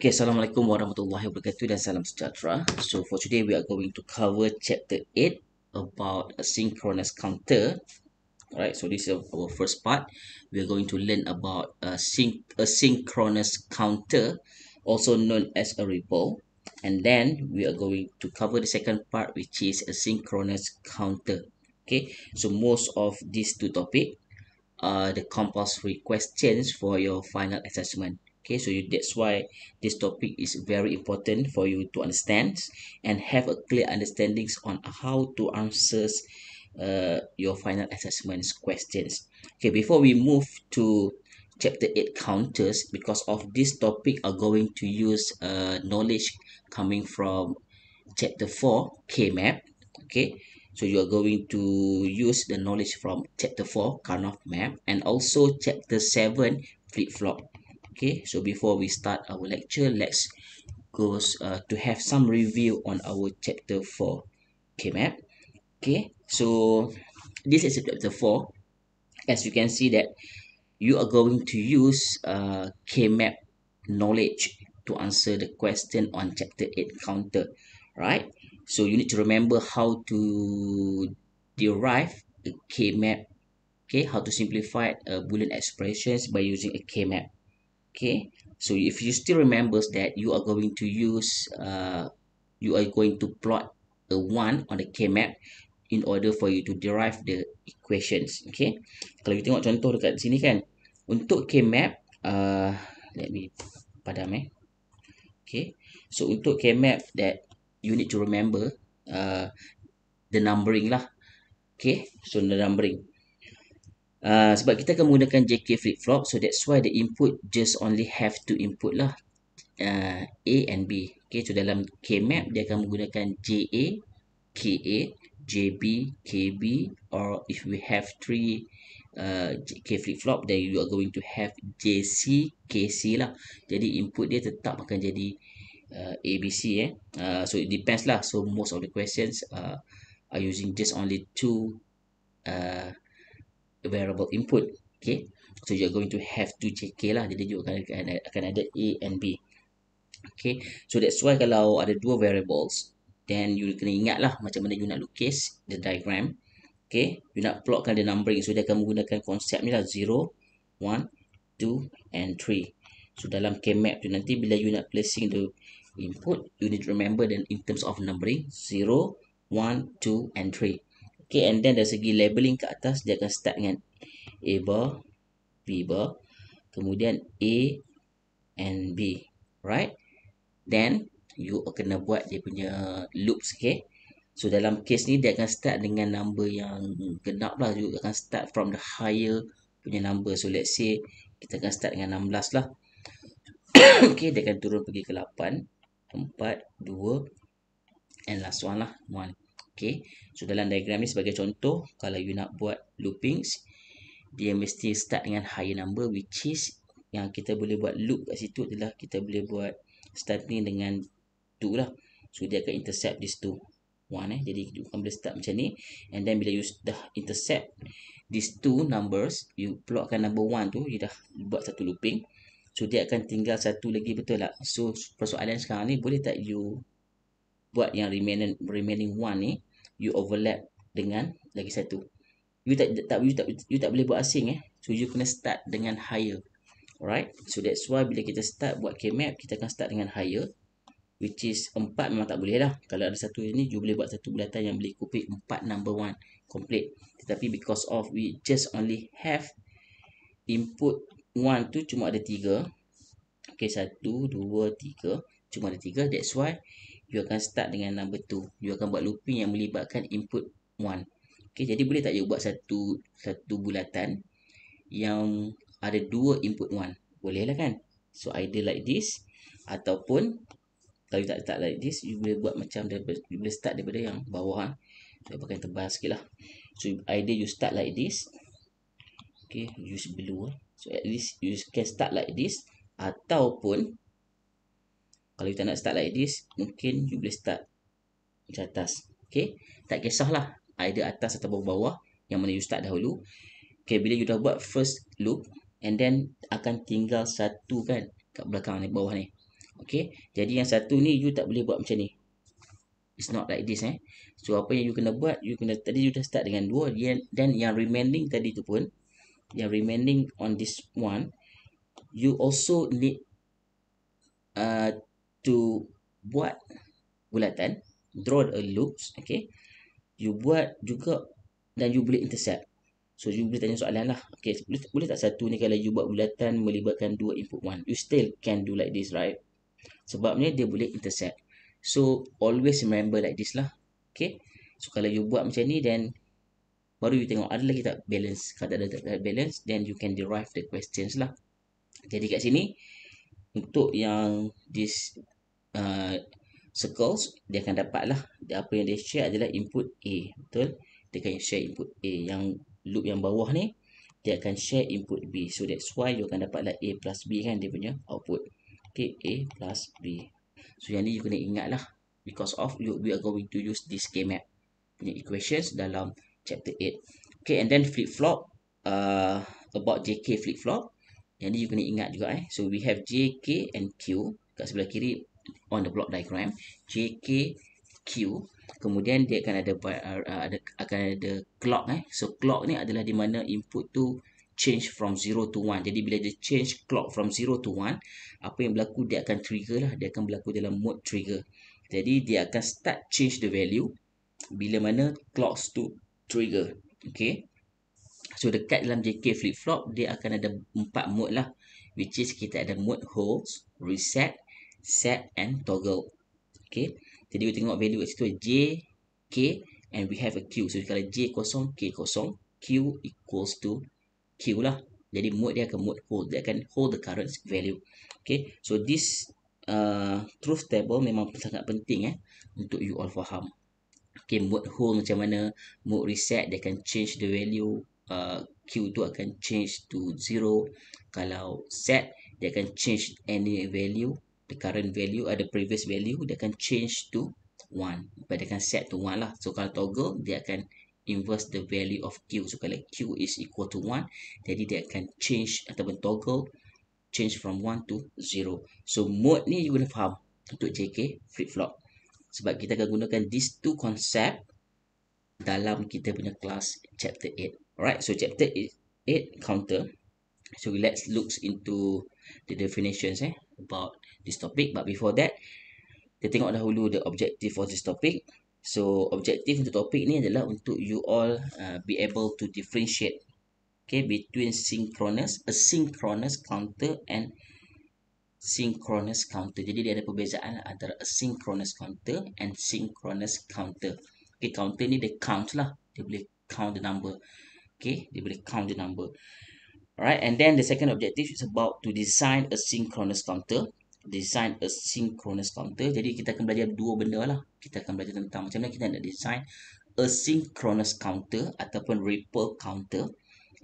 Okay, Assalamualaikum warahmatullahi wabarakatuh dan salam sejahtera. So for today we are going to cover chapter 8 about a synchronous counter. Alright, so this is our first part. We are going to learn about a, syn a synchronous counter, also known as a ripple. And then we are going to cover the second part which is a synchronous counter. Okay, so most of these two topics are the compulsory questions for your final assessment okay so you, that's why this topic is very important for you to understand and have a clear understandings on how to answers uh, your final assessments questions okay before we move to chapter 8 counters because of this topic are going to use uh, knowledge coming from chapter 4 k-map okay so you are going to use the knowledge from chapter 4 Karnov map and also chapter 7 flip-flop okay so before we start our lecture let's go uh, to have some review on our chapter 4 okay map okay so this is chapter 4 as you can see that you are going to use uh, KMap knowledge to answer the question on chapter 8 counter right so you need to remember how to derive a K map okay how to simplify a uh, boolean expressions by using a K map okay so if you still remembers that you are going to use uh you are going to plot a one on the k map in order for you to derive the equations okay kalau kita tengok contoh dekat sini kan untuk k map uh let me padam eh okay so untuk k map that you need to remember uh the numbering lah okay so the numbering Ah, sebab kita akan menggunakan JK flip flop so that's why the input just only have to input lah uh, A and B okay so dalam K map dia akan menggunakan JA KA JB KB or if we have three uh, K flip flop then you are going to have JC KC lah jadi input dia tetap akan jadi uh, ABC eh uh, so it depends lah so most of the questions uh, are using just only two uh, variable input. Okay. So, you are going to have to check lah. Jadi, you akan, akan ada A and B. Okay. So, that's why kalau ada dua variables, then you kena ingat lah macam mana you nak lukis the diagram. Okay. You nak plotkan the numbering. So, dia akan menggunakan konsep ni lah. 0, 1, 2 and 3. So, dalam K-map tu nanti bila you nak placing the input, you need to remember then in terms of numbering 0, 1, 2 and 3. Okay, and then dari segi labeling ke atas, dia akan start dengan A bar, B bar, kemudian A and B. Right? Then, you akan kena buat dia punya loops, okay? So, dalam case ni, dia akan start dengan number yang genap lah. You akan start from the higher punya number. So, let's say, kita akan start dengan 16 lah. okay, dia akan turun pergi ke 8, 4, 2, and last one lah, 1. Okey. So dalam diagram ni sebagai contoh kalau you nak buat loopings dia mesti start dengan higher number which is yang kita boleh buat loop kat situ adalah kita boleh buat starting dengan 2 lah. So dia akan intercept this 2. one? eh. Jadi you boleh start macam ni and then bila you dah intercept these two numbers you plotkan number one tu you dah buat satu looping. So dia akan tinggal satu lagi betul tak? So persoalan sekarang ni boleh tak you buat yang remaining remaining one ni you overlap dengan lagi satu. You tak tak you tak you tak boleh buat asing eh. So you kena start dengan higher. Alright? So that's why bila kita start buat K-map, kita akan start dengan higher which is empat memang tak boleh dah. Kalau ada satu ni you boleh buat satu bulatan yang boleh kupik empat number one complete. Tetapi because of we just only have input one tu cuma ada tiga, Okay, satu, dua, tiga, cuma ada tiga. That's why you akan start dengan number 2 you akan buat looping yang melibatkan input 1 Okay, jadi boleh tak you buat satu satu bulatan yang ada dua input 1 boleh lah kan so either like this ataupun kalau you tak start like this you boleh buat macam daripada, you boleh start daripada yang bawah saya ah. pakai yang tebal sikit lah so either you start like this okay use blue ah. so at least you can start like this ataupun kalau kita nak start like this, mungkin you boleh start macam atas. Okay. Tak kisahlah either atas atau bawah, -bawah yang mana you start dahulu. Okay, bila you dah buat first loop and then akan tinggal satu kan kat belakang ni, bawah ni. Okay. Jadi yang satu ni you tak boleh buat macam ni. It's not like this eh. So apa yang you kena buat, you kena tadi you dah start dengan dua. Then yang remaining tadi tu pun, yang remaining on this one, you also need uh, to buat bulatan draw a loop, okay you buat juga dan you boleh intercept so you boleh tanya soalan lah okay boleh, boleh tak satu ni kalau you buat bulatan melibatkan dua input one you still can do like this right sebabnya dia boleh intercept so always remember like this lah okay so kalau you buat macam ni then baru you tengok ada lagi tak balance kalau ada, tak balance then you can derive the questions lah jadi kat sini untuk yang this uh, circles dia akan dapat lah apa yang dia share adalah input A betul dia akan share input A yang loop yang bawah ni dia akan share input B so that's why you akan dapat lah A plus B kan dia punya output okay A plus B so yang ni you kena ingat lah because of you we are going to use this K map punya equations dalam chapter 8 okay and then flip flop uh, about JK flip flop yang ni you kena ingat juga eh. So we have JK and Q kat sebelah kiri on the block diagram. JK Q kemudian dia akan ada uh, uh, ada akan ada clock eh. So clock ni adalah di mana input tu change from 0 to 1. Jadi bila dia change clock from 0 to 1, apa yang berlaku dia akan trigger lah. Dia akan berlaku dalam mode trigger. Jadi dia akan start change the value bila mana clock tu trigger. Okay. So dekat dalam JK flip flop dia akan ada empat mode lah which is kita ada mode hold, reset, set and toggle. Okay. Jadi kita tengok value kat situ J, K and we have a Q. So kalau J kosong, K kosong, Q equals to Q lah. Jadi mode dia akan mode hold. Dia akan hold the current value. Okay. So this uh, truth table memang sangat penting eh untuk you all faham. Okay, mode hold macam mana, mode reset, dia akan change the value, Uh, Q tu akan change to zero. Kalau set Dia akan change any value The current value or the previous value Dia akan change to one. But dia akan set to one lah So kalau toggle Dia akan inverse the value of Q So kalau Q is equal to one, Jadi dia akan change Ataupun toggle Change from one to zero. So mode ni you guna faham Untuk JK flip-flop Sebab kita akan gunakan these two concept Dalam kita punya class chapter 8 Alright, so chapter 8, counter. So let's look into the definitions eh, about this topic. But before that, kita tengok dahulu the objective for this topic. So, objective untuk topik ni adalah untuk you all uh, be able to differentiate okay, between synchronous, asynchronous counter and synchronous counter. Jadi, dia ada perbezaan antara asynchronous counter and synchronous counter. Okay, counter ni dia count lah. Dia boleh count the number. Okay, dia boleh count the number. Alright, and then the second objective is about to design a synchronous counter. Design a synchronous counter. Jadi, kita akan belajar dua benda lah. Kita akan belajar tentang macam mana kita nak design a synchronous counter ataupun ripple counter.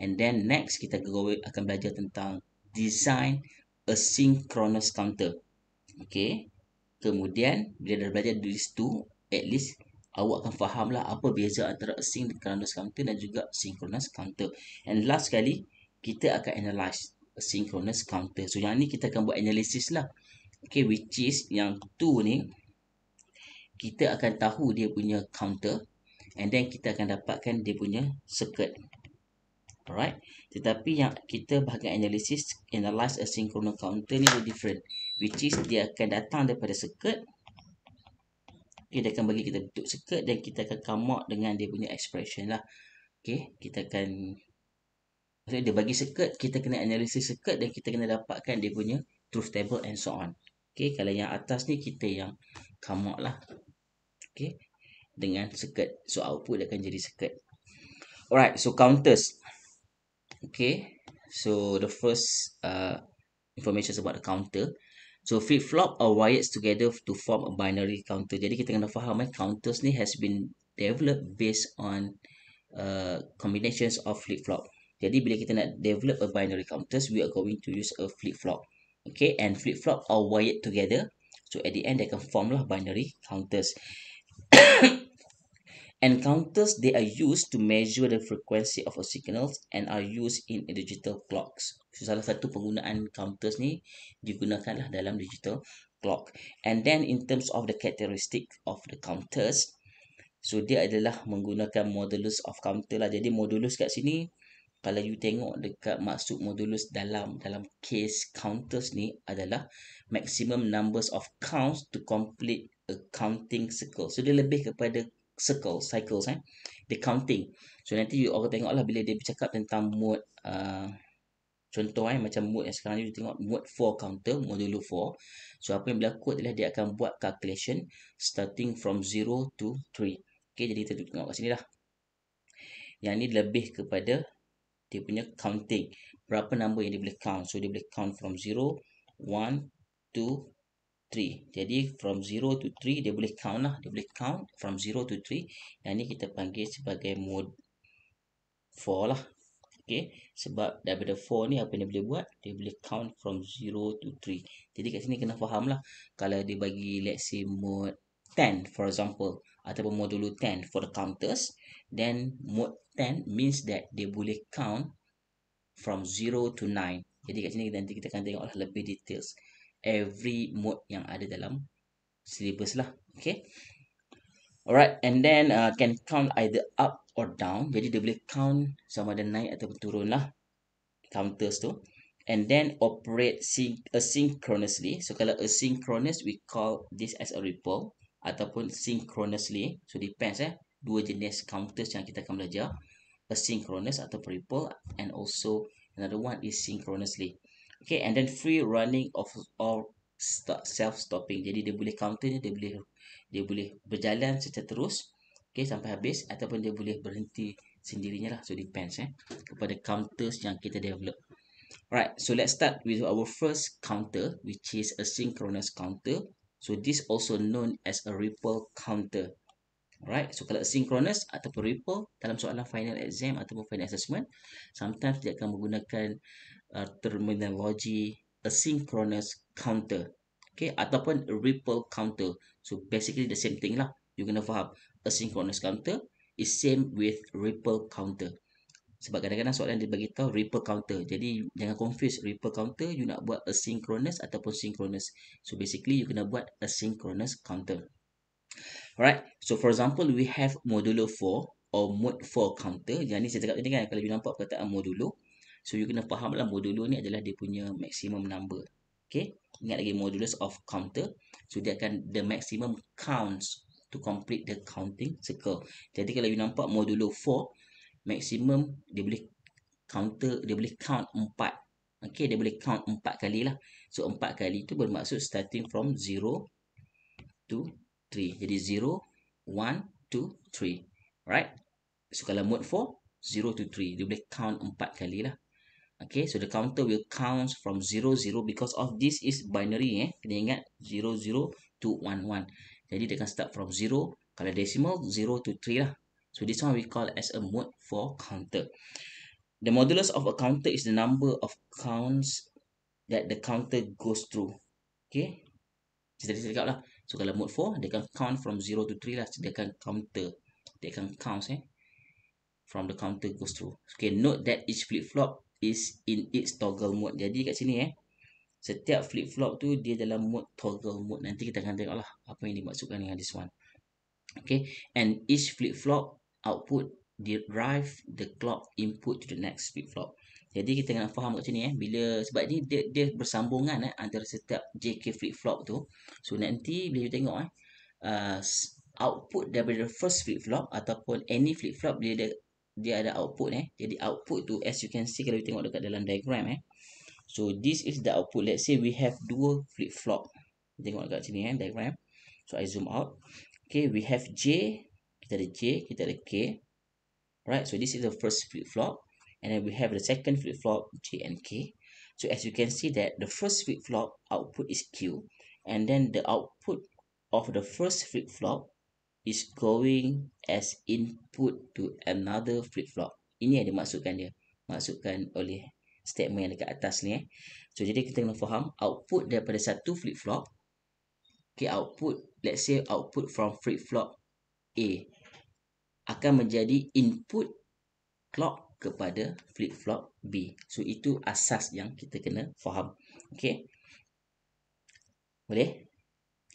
And then next, kita akan belajar tentang design a synchronous counter. Okay. Kemudian, bila dah belajar these two, at least awak akan fahamlah apa beza antara asynchronous counter dan juga synchronous counter. And last sekali, kita akan analyse synchronous counter. So yang ni kita akan buat analysis lah. Okay, which is yang tu ni, kita akan tahu dia punya counter and then kita akan dapatkan dia punya circuit. Alright. Tetapi yang kita bahagian analisis analyze synchronous counter ni dia different. Which is dia akan datang daripada circuit Okay, dia akan bagi kita bentuk circuit dan kita akan come out dengan dia punya expression lah. Okay, kita akan... Maksudnya dia bagi circuit, kita kena analisis circuit dan kita kena dapatkan dia punya truth table and so on. Okay, kalau yang atas ni kita yang come out lah. Okay, dengan circuit. So, output dia akan jadi circuit. Alright, so counters. Okay, so the first uh, information about the counter. So flip-flop are uh, wired together to form a binary counter. Jadi kita kena faham eh, counters ni has been developed based on uh, combinations of flip-flop. Jadi bila kita nak develop a binary counters, we are going to use a flip-flop. Okay, and flip-flop are wired together. So at the end, they can form lah binary counters. Encounters they are used to measure the frequency of a signal and are used in digital clocks. So, salah satu penggunaan counters ni digunakanlah dalam digital clock. And then in terms of the characteristic of the counters, so dia adalah menggunakan modulus of counter lah. Jadi modulus kat sini kalau you tengok dekat maksud modulus dalam dalam case counters ni adalah maximum numbers of counts to complete a counting cycle. So dia lebih kepada circle cycles eh the counting so nanti you orang tengoklah bila dia bercakap tentang mode uh, contoh eh macam mode yang sekarang ni tengok mode four counter modulo four. so apa yang berlaku adalah dia akan buat calculation starting from 0 to 3 okey jadi kita tengok kat sini lah yang ni lebih kepada dia punya counting berapa number yang dia boleh count so dia boleh count from 0 1 2 3. Jadi from 0 to 3 dia boleh count lah. Dia boleh count from 0 to 3. Dan ni kita panggil sebagai mode 4 lah. Okay. Sebab daripada 4 ni apa yang dia boleh buat? Dia boleh count from 0 to 3. Jadi kat sini kena faham lah. Kalau dia bagi let's say mode 10 for example. Ataupun modulo 10 for the counters. Then mode 10 means that dia boleh count from 0 to 9. Jadi kat sini nanti kita akan tengoklah lebih details every mode yang ada dalam syllabus lah. Okay. Alright, and then uh, can count either up or down. Jadi dia boleh count sama ada naik atau turun lah counters tu. And then operate syn- asynchronously. So kalau asynchronous, we call this as a ripple. Ataupun synchronously. So depends eh. Dua jenis counters yang kita akan belajar. Asynchronous atau ripple. And also another one is synchronously. Okay, and then free running of all self stopping. Jadi dia boleh counter ni, dia boleh dia boleh berjalan secara terus. Okay, sampai habis ataupun dia boleh berhenti sendirinya lah. So depends eh kepada counters yang kita develop. Alright, so let's start with our first counter which is a synchronous counter. So this also known as a ripple counter. Alright, so kalau asynchronous ataupun ripple dalam soalan final exam ataupun final assessment, sometimes dia akan menggunakan Uh, terminology asynchronous counter okay ataupun ripple counter so basically the same thing lah you kena faham asynchronous counter is same with ripple counter sebab kadang-kadang soalan dia bagi tahu ripple counter jadi jangan confuse ripple counter you nak buat asynchronous ataupun synchronous so basically you kena buat asynchronous counter alright so for example we have modulo 4 or mode 4 counter yang ni saya cakap tadi kan kalau you nampak perkataan modulo So you kena fahamlah modulus ni adalah dia punya maximum number. Okay. Ingat lagi modulus of counter. So dia akan the maximum counts to complete the counting circle. Jadi kalau you nampak modulus 4, maximum dia boleh counter, dia boleh count 4. Okay, dia boleh count 4 kali lah. So 4 kali tu bermaksud starting from 0 to 3. Jadi 0, 1, 2, 3. Right? So kalau mode 4, 0 to 3. Dia boleh count 4 kali lah. Okay, so the counter will count from 00 because of this is binary. Eh? Kena ingat 00 to 11. Jadi, dia akan start from 0. Kalau decimal, 0 to 3 lah. So, this one we call as a mode for counter. The modulus of a counter is the number of counts that the counter goes through. Okay. kita tadi cakap lah. So, kalau mode 4, dia akan count from 0 to 3 lah. Dia akan counter. Dia akan count eh. From the counter goes through. Okay, note that each flip-flop is in its toggle mode. Jadi kat sini eh setiap flip flop tu dia dalam mode toggle mode. Nanti kita akan tengoklah apa yang dimaksudkan dengan this one. Okay, and each flip flop output drive the clock input to the next flip flop. Jadi kita akan faham kat sini eh bila sebab ni dia, dia bersambungan eh antara setiap JK flip flop tu. So nanti bila kita tengok eh uh, output daripada first flip flop ataupun any flip flop bila dia dia ada output eh jadi output tu as you can see kalau kita tengok dekat dalam diagram eh so this is the output let's say we have dua flip flop tengok dekat sini eh diagram so i zoom out okay we have j kita ada j kita ada k right so this is the first flip flop and then we have the second flip flop j and k so as you can see that the first flip flop output is q and then the output of the first flip flop is going as input to another flip-flop. Ini yang dimaksudkan dia. Maksudkan oleh statement yang dekat atas ni eh. So, jadi kita kena faham output daripada satu flip-flop. Okay, output. Let's say output from flip-flop A. Akan menjadi input clock kepada flip-flop B. So, itu asas yang kita kena faham. Okay. Boleh?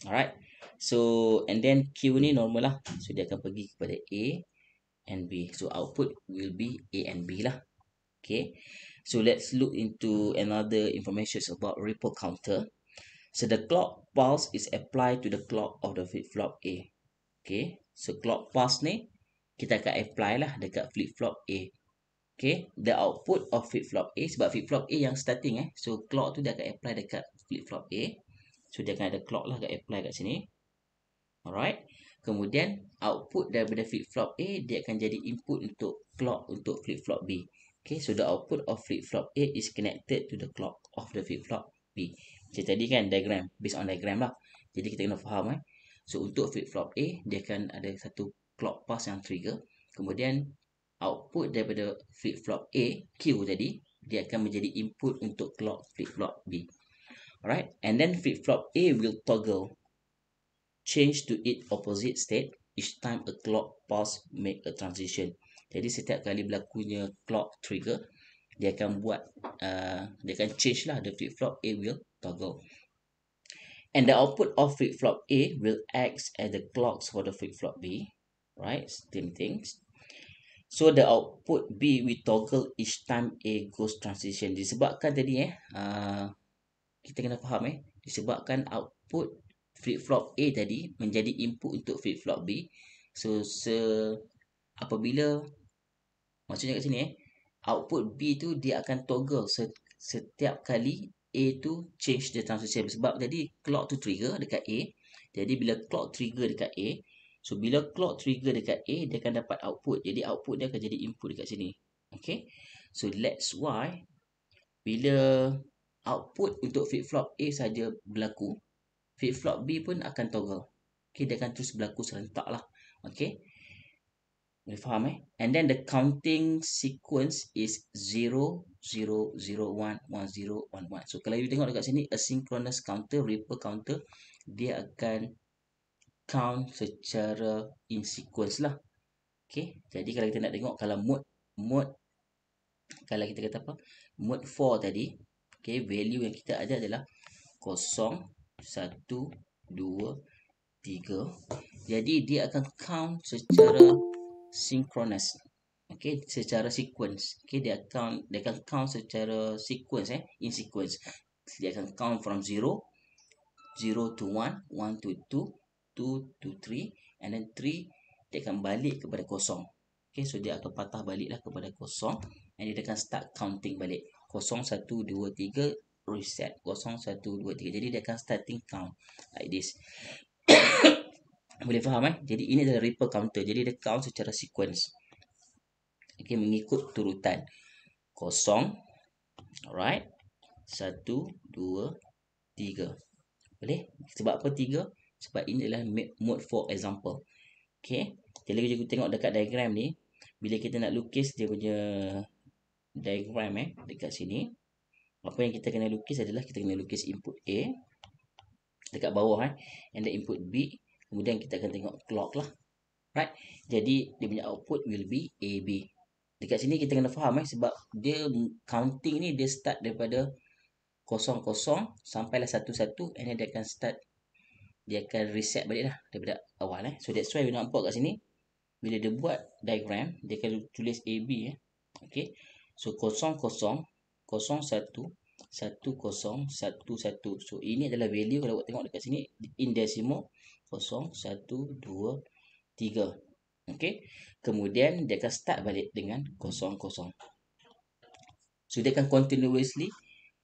Alright. So and then Q ni normal lah So dia akan pergi kepada A and B So output will be A and B lah Okay So let's look into another information about ripple counter So the clock pulse is applied to the clock of the flip-flop A Okay So clock pulse ni Kita akan apply lah dekat flip-flop A Okay, the output of flip-flop A sebab flip-flop A yang starting eh. So, clock tu dia akan apply dekat flip-flop A. So, dia akan ada clock lah akan apply kat sini. Alright. Kemudian output daripada flip-flop A dia akan jadi input untuk clock untuk flip-flop B. Okay, so the output of flip-flop A is connected to the clock of the flip-flop B. Macam tadi kan diagram, based on diagram lah. Jadi kita kena faham eh. So untuk flip-flop A, dia akan ada satu clock pass yang trigger. Kemudian output daripada flip-flop A, Q tadi, dia akan menjadi input untuk clock flip-flop B. Alright, and then flip-flop A will toggle change to its opposite state each time a clock pulse make a transition. Jadi setiap kali berlakunya clock trigger, dia akan buat, uh, dia akan change lah the flip-flop A will toggle. And the output of flip-flop A will act as the clocks for the flip-flop B. Right? Same things. So the output B will toggle each time A goes transition. Disebabkan tadi eh, uh, kita kena faham eh, disebabkan output flip-flop A tadi menjadi input untuk flip-flop B. So, se apabila, maksudnya kat sini eh, output B tu dia akan toggle se setiap kali A tu change the transition. Sebab tadi clock tu trigger dekat A. Jadi, bila clock trigger dekat A, so bila clock trigger dekat A, dia akan dapat output. Jadi, output dia akan jadi input dekat sini. Okay. So, let's why bila output untuk flip-flop A saja berlaku, flip flop B pun akan toggle okey dia akan terus berlaku serentak lah okey boleh faham eh? And then the counting sequence is 0001101. So kalau you tengok dekat sini, asynchronous counter, ripple counter, dia akan count secara in sequence lah. Okay. Jadi kalau kita nak tengok kalau mode, mode, kalau kita kata apa? Mode 4 tadi, okay, value yang kita ada adalah kosong, satu, dua, tiga. Jadi dia akan count secara synchronous. Okay, secara sequence. Okay, dia akan dia akan count secara sequence eh, in sequence. Dia akan count from zero, zero to one, one to two, two to three, and then three dia akan balik kepada kosong. Okay, so dia akan patah baliklah kepada kosong, and dia akan start counting balik. Kosong satu dua tiga reset 0123 jadi dia akan starting count like this boleh faham kan eh? jadi ini adalah ripple counter jadi dia count secara sequence okay mengikut turutan kosong alright satu dua tiga boleh sebab apa tiga sebab ini adalah mode for example okay jadi kita tengok dekat diagram ni bila kita nak lukis dia punya diagram eh dekat sini apa yang kita kena lukis adalah kita kena lukis input A dekat bawah eh and then input B kemudian kita akan tengok clock lah right jadi dia punya output will be AB dekat sini kita kena faham eh sebab dia counting ni dia start daripada 00 lah 11 and then dia akan start dia akan reset balik lah daripada awal eh so that's why we nampak kat sini bila dia buat diagram dia akan tulis AB eh okay? so 00 0111. So ini adalah value kalau awak tengok dekat sini in decimal 0123. Okey. Kemudian dia akan start balik dengan 00. So dia akan continuously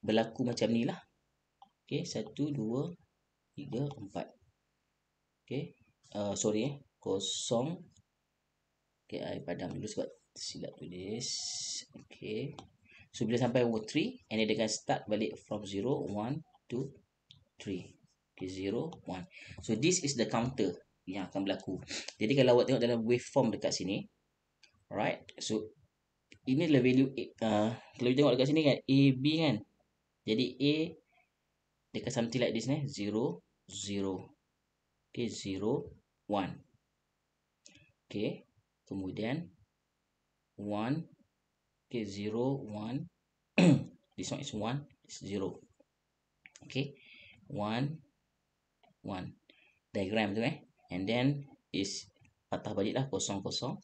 berlaku macam ni lah. Okey, 1 2 3 4. Okey. Uh, sorry eh. 0. Okey, I padam dulu sebab silap tulis. Okey. So bila sampai word 3 and dia start balik from 0 1 2 3. Okay 0 1. So this is the counter yang akan berlaku. Jadi kalau awak tengok dalam waveform dekat sini. Alright. So ini adalah value a uh, kalau kita tengok dekat sini kan AB kan. Jadi A dekat something like this ni 0 0. Okay 0 1. Okay, kemudian 1 Okay, 0, 1. this one is 1. It's 0. Okay. 1, 1. Diagram tu eh. And then, is patah balik lah. 0, 0.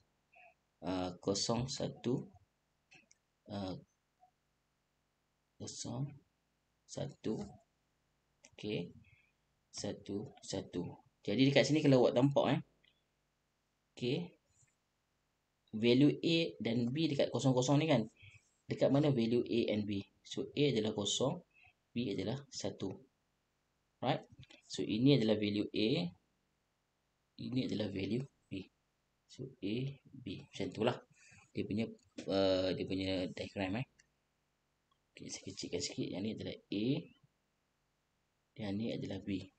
Uh, 0, 1. Uh, 0, 1. Okay. 1, 1. Jadi, dekat sini kalau buat tampak eh. Okay value A dan B dekat kosong-kosong ni kan dekat mana value A and B so A adalah kosong B adalah satu right so ini adalah value A ini adalah value B so A B macam itulah dia punya uh, dia punya diagram eh okay, saya kecilkan sikit yang ni adalah A yang ni adalah B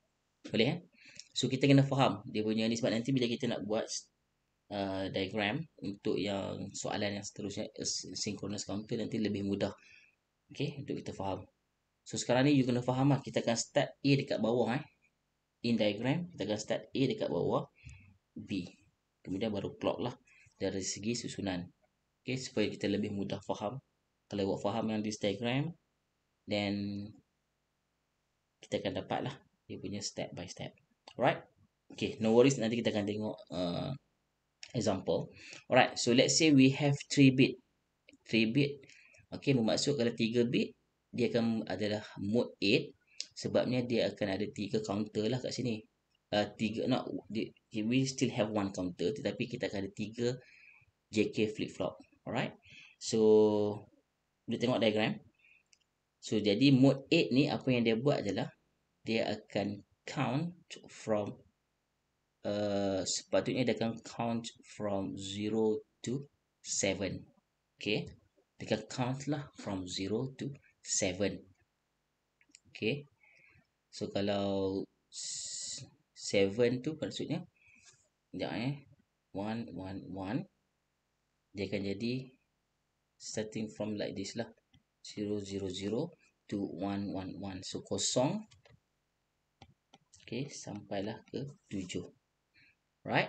boleh eh so kita kena faham dia punya ni sebab nanti bila kita nak buat Uh, diagram untuk yang soalan yang seterusnya eh, synchronous counter nanti lebih mudah okey untuk kita faham so sekarang ni you kena faham lah kita akan start A dekat bawah eh in diagram kita akan start A dekat bawah B kemudian baru clock lah dari segi susunan okey supaya kita lebih mudah faham kalau awak faham yang di diagram then kita akan dapat lah dia punya step by step alright Okay, no worries. Nanti kita akan tengok uh, example. Alright, so let's say we have 3 bit. 3 bit. Okay, bermaksud kalau 3 bit, dia akan adalah mode 8. Sebabnya dia akan ada 3 counter lah kat sini. Uh, ah, 3, not, we still have one counter. Tetapi kita akan ada 3 JK flip-flop. Alright, so kita tengok diagram. So, jadi mode 8 ni apa yang dia buat adalah dia akan count from Uh, sepatutnya dia akan count from 0 to 7. Okay. Dia akan count lah from 0 to 7. Okay. So, kalau 7 tu maksudnya. Sekejap eh. 1, 1, 1. Dia akan jadi starting from like this lah. 0, 0, 0. 2111 so kosong okay? sampailah ke tujuh. Right?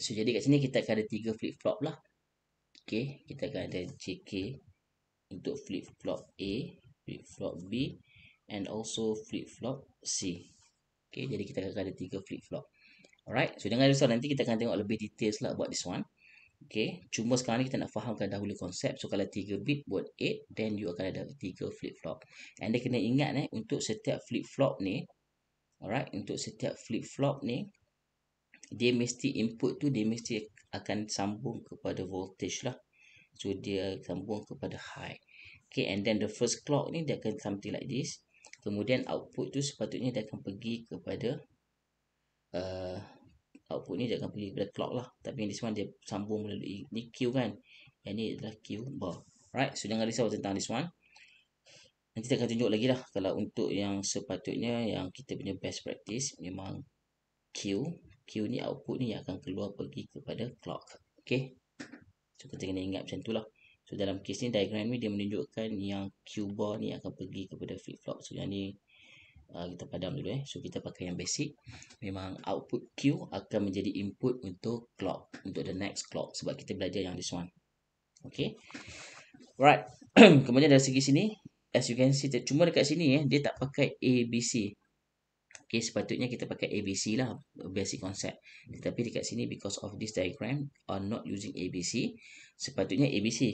So, jadi kat sini kita akan ada tiga flip-flop lah. Okay. Kita akan ada JK untuk flip-flop A, flip-flop B and also flip-flop C. Okay. Jadi, kita akan ada tiga flip-flop. Alright. So, dengan risau nanti kita akan tengok lebih detail lah about this one. Okay. Cuma sekarang ni kita nak fahamkan dahulu konsep. So, kalau tiga bit buat 8, then you akan ada tiga flip-flop. And dia kena ingat eh, untuk setiap flip-flop ni, alright, untuk setiap flip-flop ni, dia mesti input tu dia mesti akan sambung kepada voltage lah so dia sambung kepada high okay and then the first clock ni dia akan something like this kemudian output tu sepatutnya dia akan pergi kepada uh, output ni dia akan pergi kepada clock lah tapi ini semua dia sambung melalui ni Q kan yang ni adalah Q bar right so jangan risau tentang this one nanti saya akan tunjuk lagi lah kalau untuk yang sepatutnya yang kita punya best practice memang Q Q ni output ni akan keluar pergi kepada clock. Okey. So kita kena ingat macam itulah. So dalam case ni diagram ni dia menunjukkan yang Q bar ni akan pergi kepada flip flop. So yang ni uh, kita padam dulu eh. So kita pakai yang basic. Memang output Q akan menjadi input untuk clock. Untuk the next clock. Sebab kita belajar yang this one. Okey. Alright. Kemudian dari segi sini. As you can see. Cuma dekat sini eh. Dia tak pakai ABC. Okay, sepatutnya kita pakai ABC lah, basic concept. Tetapi dekat sini, because of this diagram, are not using ABC. Sepatutnya ABC.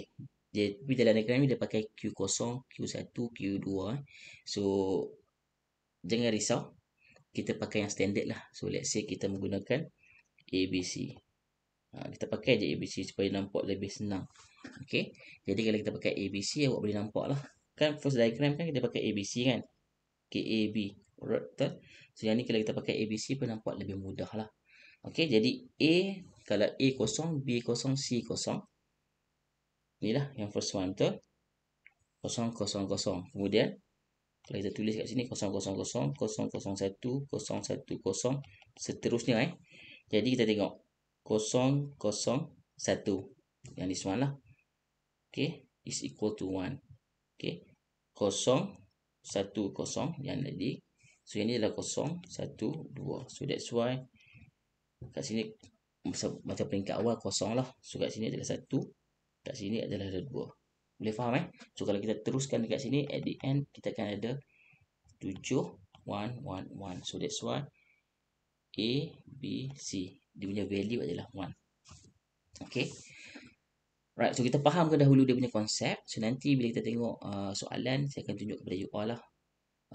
Dia, tapi dalam diagram ni, dia pakai Q0, Q1, Q2. So, jangan risau. Kita pakai yang standard lah. So, let's say kita menggunakan ABC. Ha, kita pakai je ABC supaya nampak lebih senang. Okay. Jadi, kalau kita pakai ABC, awak boleh nampak lah. Kan, first diagram kan kita pakai ABC kan? K, A, B, kan? Right, betul? So yang ni kalau kita pakai ABC pun nampak lebih mudah lah. Okey jadi A kalau A kosong, B kosong, C kosong. lah yang first one tu. Kosong, kosong, kosong. Kemudian kalau kita tulis kat sini kosong, kosong, kosong, kosong, kosong, satu, kosong, satu, kosong. Seterusnya eh. Jadi kita tengok kosong, kosong, satu. Yang this one lah. Okey is equal to one. Okey. Kosong, satu, kosong. Yang tadi So ini adalah kosong satu dua So that's why Kat sini macam peringkat awal kosong lah So kat sini adalah satu Kat sini adalah ada dua boleh faham eh? So kalau kita teruskan dekat sini At the end kita akan ada tujuh one one one So that's why A B C Dia punya value adalah one Okay Right so kita faham ke dahulu dia punya konsep So nanti bila kita tengok uh, soalan Saya akan tunjuk kepada you all lah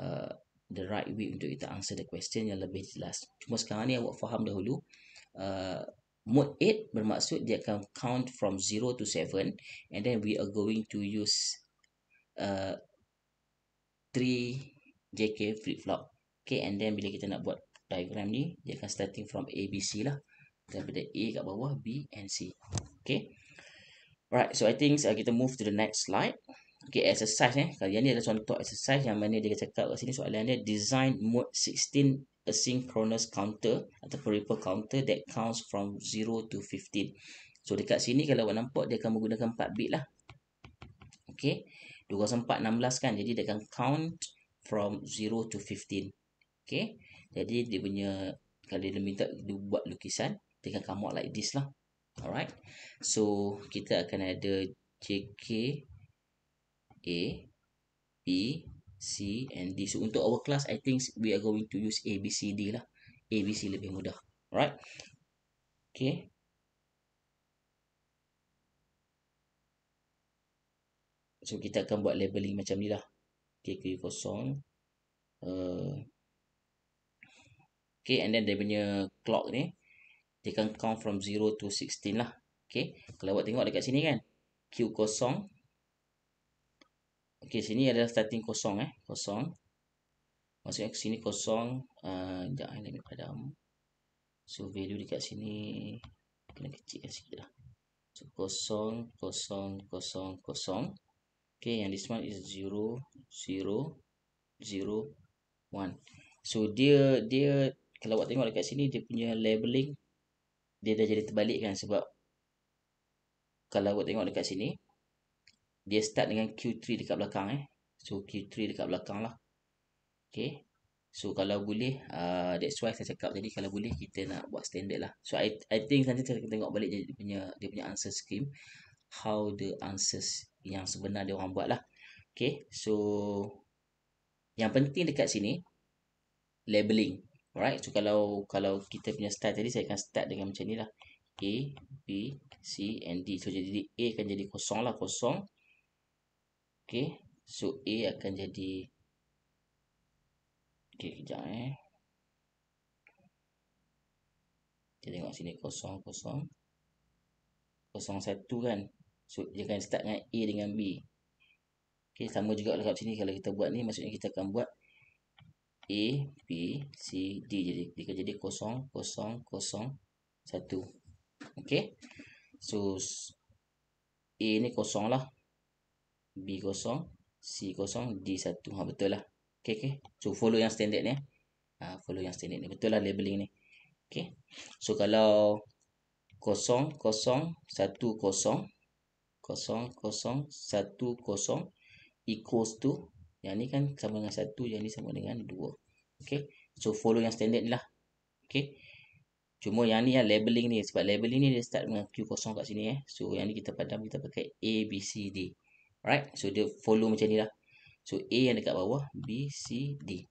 uh, the right way untuk kita answer the question yang lebih jelas. Cuma sekarang ni awak faham dahulu. Uh, mode 8 bermaksud dia akan count from 0 to 7 and then we are going to use uh, 3 JK flip-flop. Okay, and then bila kita nak buat diagram ni, dia akan starting from ABC lah. Daripada A kat bawah, B and C. Okay. Alright, so I think uh, kita move to the next slide. Okay, exercise eh. Kali ini adalah contoh exercise yang mana dia cakap kat sini soalan dia design mode 16 asynchronous counter atau ripple counter that counts from 0 to 15. So dekat sini kalau awak nampak dia akan menggunakan 4 bit lah. Okay, 2416 kan. Jadi dia akan count from 0 to 15. Okay, jadi dia punya kalau dia minta dia buat lukisan dia akan come out like this lah. Alright, so kita akan ada JK A, B, C and D. So untuk our class, I think we are going to use A, B, C, D lah. A, B, C lebih mudah. Alright? Okay. So kita akan buat labeling macam ni lah. Okay, kiri e, kosong. Uh, okay, and then dia punya clock ni. Dia akan count from 0 to 16 lah. Okay, kalau awak tengok dekat sini kan. Q kosong. Okey, sini adalah starting kosong eh, kosong. Maksudnya sini kosong, ah uh, eh, jangan ni padam. So value dekat sini kena kecil sikit lah. So kosong, kosong, kosong, kosong. Okey, yang this one is 0 0 0 1. So dia dia kalau awak tengok dekat sini dia punya labeling dia dah jadi terbalik kan sebab kalau awak tengok dekat sini dia start dengan Q3 dekat belakang eh. So Q3 dekat belakang lah. Okay. So kalau boleh, uh, that's why saya cakap tadi kalau boleh kita nak buat standard lah. So I I think nanti kita tengok balik dia punya dia punya answer scheme. How the answers yang sebenar dia orang buat lah. Okay. So yang penting dekat sini labeling. Alright. So kalau kalau kita punya start tadi saya akan start dengan macam ni lah. A, B, C and D. So jadi A akan jadi kosong lah. Kosong. Okey, so A akan jadi Okey, kejap eh. Kita tengok sini kosong kosong. Kosong satu kan. So dia akan start dengan A dengan B. Okey, sama juga dekat sini kalau kita buat ni maksudnya kita akan buat A, B, C, D jadi dia jadi kosong kosong kosong satu. Okey. So A ni kosong lah B kosong, C kosong, D satu. Ha, betul lah. Okay, okay. So, follow yang standard ni. Eh. Ha, follow yang standard ni. Betul lah labeling ni. Okay. So, kalau kosong, kosong, satu, kosong. Kosong, kosong, satu, kosong. Equals to. Yang ni kan sama dengan satu. Yang ni sama dengan dua. Okay. So, follow yang standard ni lah. Okay. Cuma yang ni yang lah labeling ni. Sebab labeling ni dia start dengan Q kosong kat sini eh. So, yang ni kita padam. Kita pakai A, B, C, D. Alright, so dia follow macam ni lah. So A yang dekat bawah, B, C, D.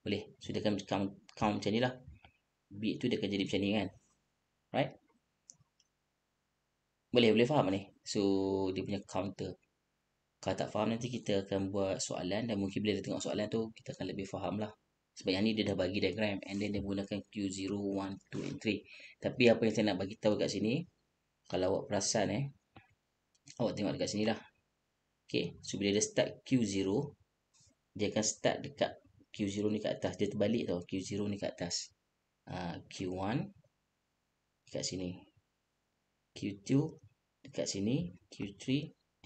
Boleh, so dia akan count, count macam ni lah. B tu dia akan jadi macam ni kan. Right? Boleh, boleh faham ni? So dia punya counter. Kalau tak faham nanti kita akan buat soalan dan mungkin bila dia tengok soalan tu, kita akan lebih faham lah. Sebab yang ni dia dah bagi diagram and then dia gunakan Q0, 1, 2 and 3. Tapi apa yang saya nak bagi tahu kat sini, kalau awak perasan eh, awak tengok dekat sini lah. Okay. So, bila dia start Q0, dia akan start dekat Q0 ni kat atas. Dia terbalik tau. Q0 ni kat atas. Uh, ah, Q1 dekat sini. Q2 dekat sini. Q3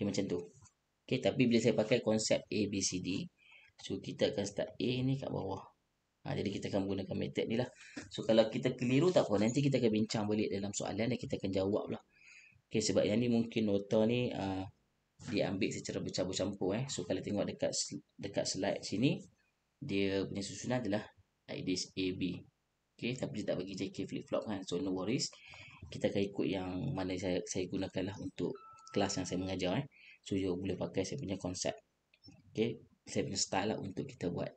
dia macam tu. Okay. Tapi bila saya pakai konsep A, B, C, D. So, kita akan start A ni kat bawah. Ha, jadi kita akan gunakan method ni lah. So kalau kita keliru tak apa. Nanti kita akan bincang balik dalam soalan dan kita akan jawab lah. Okay sebab yang ni mungkin nota ni uh, diambil secara bercampur-campur eh. So kalau tengok dekat dekat slide sini dia punya susunan adalah like this AB. Okey, tapi dia tak bagi JK flip flop kan. So no worries. Kita akan ikut yang mana saya saya gunakanlah untuk kelas yang saya mengajar eh. So you boleh pakai saya punya konsep. Okey, saya punya style lah untuk kita buat.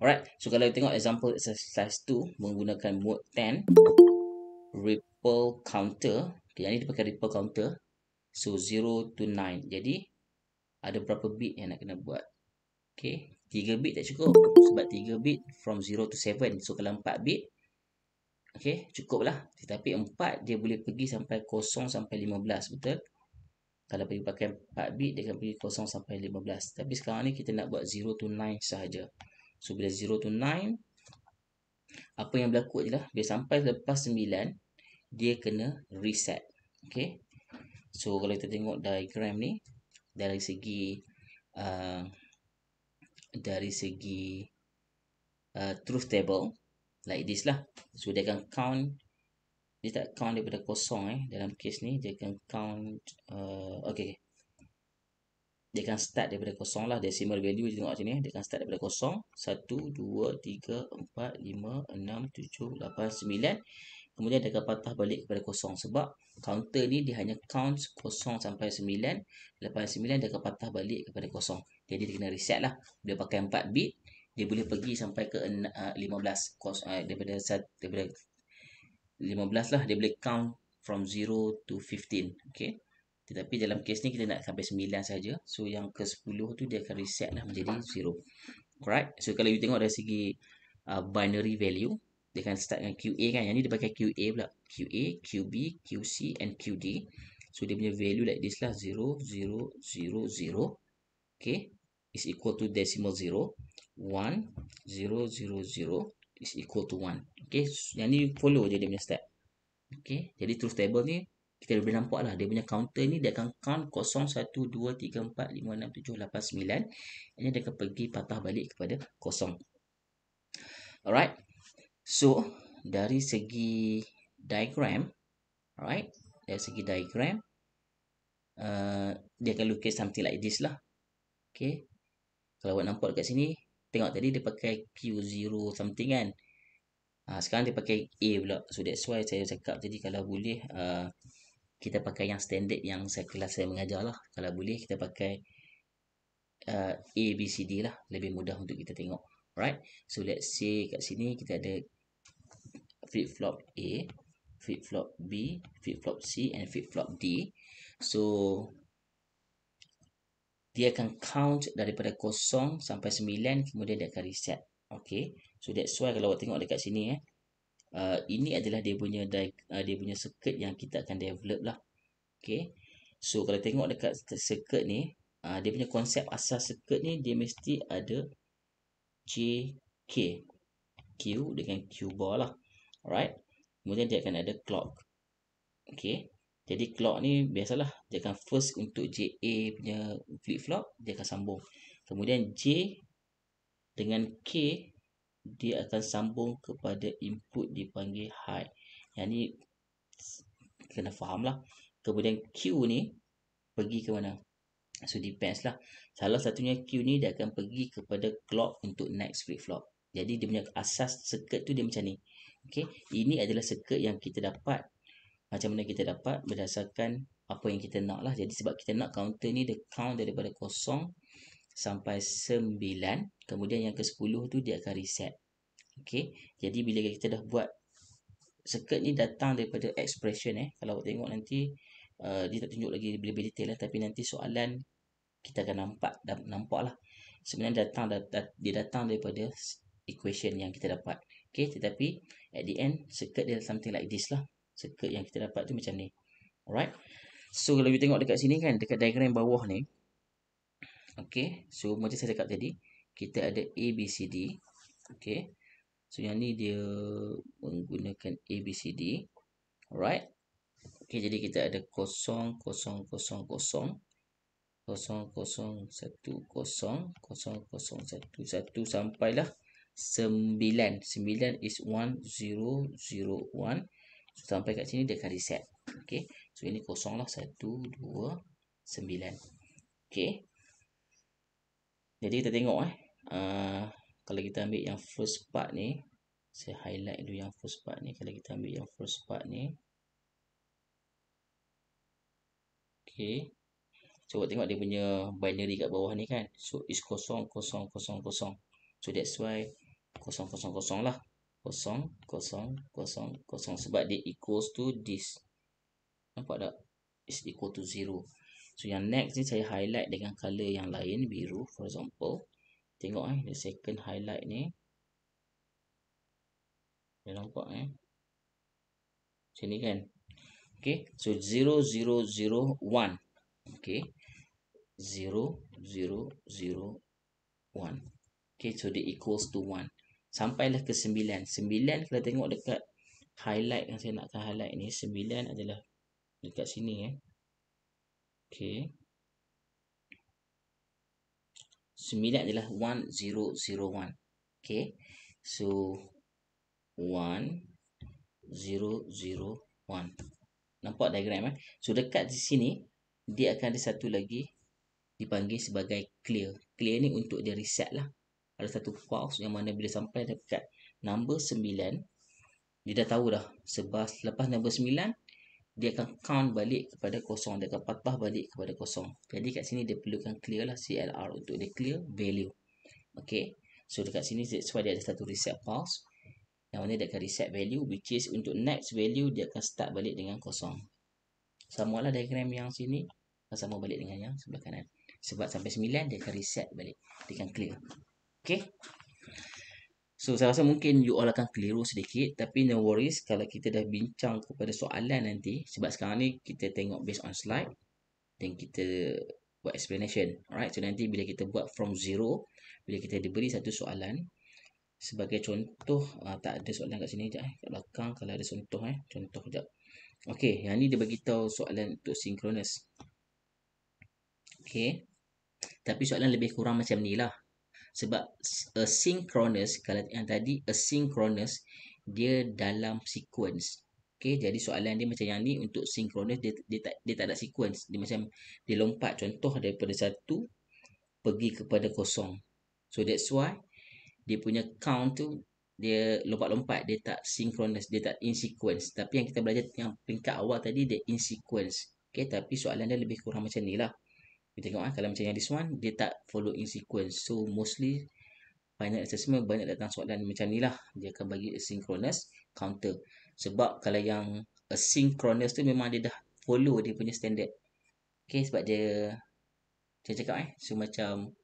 Alright, so kalau tengok example exercise 2 menggunakan mode 10 ripple counter. Okay, yang ni dia pakai ripple counter. So 0 to 9. Jadi ada berapa bit yang nak kena buat? Okay, 3 bit tak cukup sebab 3 bit from 0 to 7. So kalau 4 bit okey, cukuplah. Tetapi 4 dia boleh pergi sampai 0 sampai 15, betul? Kalau pergi pakai 4 bit dia akan pergi 0 sampai 15. Tapi sekarang ni kita nak buat 0 to 9 sahaja. So bila 0 to 9 apa yang berlaku ialah bila sampai lepas 9 dia kena reset. okay? So kalau kita tengok diagram ni dari segi uh, dari segi uh, truth table like this lah. So dia akan count dia tak count daripada kosong eh dalam case ni dia akan count uh, okay dia akan start daripada kosong lah decimal value dia tengok macam ni eh. dia akan start daripada kosong 1, 2, 3, 4, 5, 6, 7, 8, 9 kemudian dia akan patah balik kepada kosong sebab counter ni dia hanya count kosong sampai sembilan, lepas sembilan dia akan patah balik kepada kosong jadi dia kena reset lah dia pakai empat bit dia boleh pergi sampai ke eh, lima belas kos, eh, daripada uh, daripada, lima belas lah dia boleh count from zero to fifteen. okay. tetapi dalam kes ni kita nak sampai sembilan saja. so yang ke sepuluh tu dia akan reset lah menjadi zero. Alright. so kalau you tengok dari segi uh, binary value dia akan start dengan QA kan. Yang ni dia pakai QA pula. QA, QB, QC and QD. So, dia punya value like this lah. 0, 0, 0, 0. Okay. Is equal to decimal 0. 1, 0, 0, 0. Is equal to 1. Okay. So, yang ni follow je dia punya step. Okay. Jadi, terus table ni. Kita boleh nampak lah. Dia punya counter ni. Dia akan count 0, 1, 2, 3, 4, 5, 6, 7, 8, 9. Ini dia akan pergi patah balik kepada 0. Alright. So, dari segi diagram, right? Dari segi diagram, uh, dia akan lukis something like this lah. Okay. Kalau awak nampak dekat sini, tengok tadi dia pakai Q0 something kan? Uh, sekarang dia pakai A pula. So, that's why saya cakap tadi kalau boleh, uh, kita pakai yang standard yang saya kelas saya mengajar lah. Kalau boleh, kita pakai uh, A, B, C, D lah. Lebih mudah untuk kita tengok. Right? So, let's say kat sini kita ada flip flop A, flip flop B, flip flop C and flip flop D. So dia akan count daripada kosong sampai sembilan kemudian dia akan reset. Okay. So that's why kalau awak tengok dekat sini eh. Uh, ini adalah dia punya di, uh, dia punya circuit yang kita akan develop lah. Okay. So kalau tengok dekat circuit ni. Uh, dia punya konsep asas circuit ni dia mesti ada J, K. Q dengan Q bar lah. Alright. Kemudian dia akan ada clock. Okay. Jadi clock ni biasalah. Dia akan first untuk JA punya flip flop. Dia akan sambung. Kemudian J dengan K dia akan sambung kepada input dipanggil high. Yang ni kena faham lah. Kemudian Q ni pergi ke mana? So depends lah. Salah satunya Q ni dia akan pergi kepada clock untuk next flip flop. Jadi dia punya asas circuit tu dia macam ni. Okey, ini adalah circuit yang kita dapat. Macam mana kita dapat berdasarkan apa yang kita nak lah. Jadi sebab kita nak counter ni, dia count daripada kosong sampai sembilan. Kemudian yang ke sepuluh tu dia akan reset. Okey, jadi bila kita dah buat circuit ni datang daripada expression eh. Kalau awak tengok nanti, uh, dia tak tunjuk lagi lebih detail lah. Tapi nanti soalan kita akan nampak, nampak lah. Sebenarnya datang, dia datang daripada equation yang kita dapat. Okay, tetapi at the end, circuit dia something like this lah. Circuit yang kita dapat tu macam ni. Alright. So, kalau you tengok dekat sini kan, dekat diagram bawah ni. Okay. So, macam saya cakap tadi, kita ada A, B, C, D. Okay. So, yang ni dia menggunakan A, B, C, D. Alright. Okay, jadi kita ada kosong, kosong, kosong, kosong. Kosong, kosong, satu, kosong. Kosong, kosong, satu, satu. Sampailah. Sampailah. 9. 9 is 1001. So sampai kat sini dia akan reset. Okey. So ini kosong lah 1 2 9. Okey. Jadi kita tengok eh. Uh, kalau kita ambil yang first part ni, saya highlight dulu yang first part ni. Kalau kita ambil yang first part ni. Okey. Cuba so, tengok dia punya binary kat bawah ni kan. So is kosong kosong kosong kosong. So that's why kosong kosong kosong lah kosong kosong kosong kosong sebab dia equals to this nampak tak is equal to zero so yang next ni saya highlight dengan color yang lain biru for example tengok eh the second highlight ni dia nampak eh sini kan okay so zero zero zero one okay zero zero zero one okay so the equals to one sampailah ke sembilan. Sembilan kalau tengok dekat highlight yang saya nak highlight ni. Sembilan adalah dekat sini eh. Okay. Sembilan adalah one zero zero one. Okay. So one zero zero one. Nampak diagram eh. So dekat di sini dia akan ada satu lagi dipanggil sebagai clear. Clear ni untuk dia reset lah ada satu false yang mana bila sampai dekat number 9 dia dah tahu dah sebab lepas number 9 dia akan count balik kepada kosong dia akan patah balik kepada kosong jadi kat sini dia perlukan clear lah CLR untuk dia clear value Okay, so dekat sini that's dia ada satu reset pulse yang mana dia akan reset value which is untuk next value dia akan start balik dengan kosong sama lah diagram yang sini sama balik dengan yang sebelah kanan sebab sampai 9 dia akan reset balik dia akan clear Okay. So, saya rasa mungkin you all akan keliru sedikit. Tapi, no worries kalau kita dah bincang kepada soalan nanti. Sebab sekarang ni, kita tengok based on slide. Then, kita buat explanation. Alright. So, nanti bila kita buat from zero. Bila kita diberi satu soalan. Sebagai contoh, uh, tak ada soalan kat sini. Sekejap, eh. kat belakang kalau ada contoh. Eh. Contoh, sekejap. Okay, yang ni dia beritahu soalan untuk synchronous. Okay. Tapi soalan lebih kurang macam ni lah sebab asynchronous kalau yang tadi asynchronous dia dalam sequence okay? jadi soalan dia macam yang ni untuk synchronous dia dia tak dia tak ada sequence dia macam dia lompat contoh daripada satu pergi kepada kosong so that's why dia punya count tu dia lompat-lompat dia tak synchronous dia tak in sequence tapi yang kita belajar yang peringkat awal tadi dia in sequence okay? tapi soalan dia lebih kurang macam ni lah. You tengok lah, kalau macam yang this one, dia tak follow in sequence. So, mostly, final assessment banyak datang soalan macam ni lah. Dia akan bagi asynchronous counter. Sebab kalau yang asynchronous tu memang dia dah follow dia punya standard. Okay, sebab dia, macam cakap eh, so macam,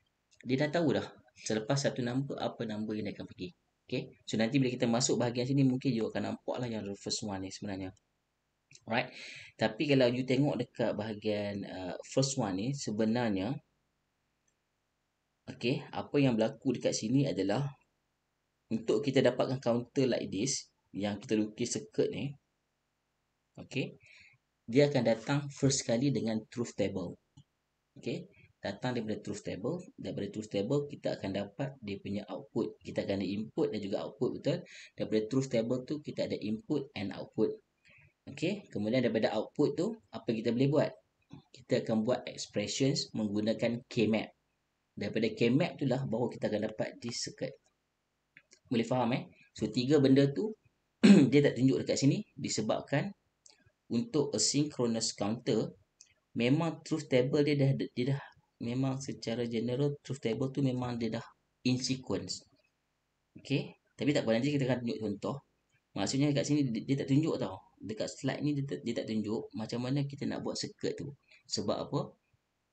dia dah tahu dah selepas satu number, apa number yang dia akan pergi. Okay, so nanti bila kita masuk bahagian sini, mungkin you akan nampak lah yang the first one ni sebenarnya. Right? Tapi kalau you tengok dekat bahagian uh, first one ni, sebenarnya Okay, apa yang berlaku dekat sini adalah Untuk kita dapatkan counter like this Yang kita lukis circuit ni Okay Dia akan datang first kali dengan truth table Okay Datang daripada truth table Daripada truth table kita akan dapat dia punya output Kita akan ada input dan juga output betul Daripada truth table tu kita ada input and output Okey, kemudian daripada output tu apa kita boleh buat? Kita akan buat expressions menggunakan kmap. Daripada kmap itulah baru kita akan dapat this circuit. Boleh faham eh? So tiga benda tu dia tak tunjuk dekat sini disebabkan untuk asynchronous counter memang truth table dia dah dia dah memang secara general truth table tu memang dia dah in sequence. Okey, tapi tak apa nanti kita akan tunjuk contoh. Maksudnya kat sini dia, dia tak tunjuk tau. Dekat slide ni dia, dia tak tunjuk macam mana kita nak buat circuit tu. Sebab apa?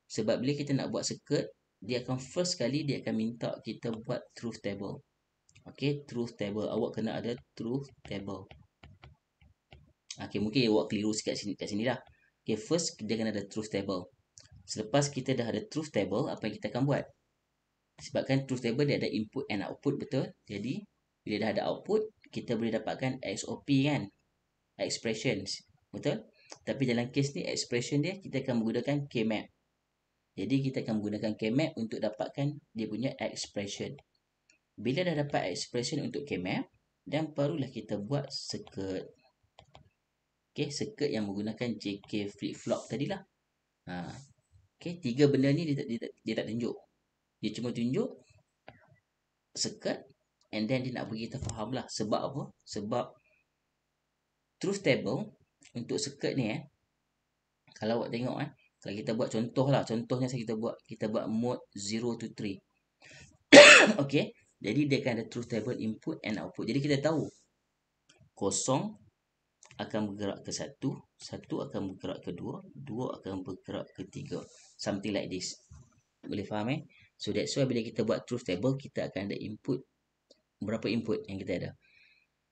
Sebab bila kita nak buat circuit, dia akan first kali dia akan minta kita buat truth table. Okay, truth table. Awak kena ada truth table. Okay, mungkin awak keliru kat sini, kat sini lah Okay, first dia kena ada truth table. Selepas kita dah ada truth table, apa yang kita akan buat? Sebabkan truth table dia ada input and output, betul? Jadi, bila dah ada output, kita boleh dapatkan XOP kan expressions betul tapi dalam kes ni expression dia kita akan menggunakan kmap jadi kita akan menggunakan kmap untuk dapatkan dia punya expression bila dah dapat expression untuk kmap dan perlulah kita buat circuit okey circuit yang menggunakan jk flip flop tadilah ha okey tiga benda ni dia tak dia, dia tak tunjuk dia cuma tunjuk circuit And then dia nak bagi kita faham lah sebab apa? Sebab truth table untuk skirt ni eh. Kalau awak tengok eh. Kalau kita buat contoh lah. Contohnya saya kita buat. Kita buat mode 0 to 3. okay. Jadi dia akan ada truth table input and output. Jadi kita tahu. Kosong akan bergerak ke satu. Satu akan bergerak ke dua. Dua akan bergerak ke tiga. Something like this. Boleh faham eh? So that's why bila kita buat truth table, kita akan ada input berapa input yang kita ada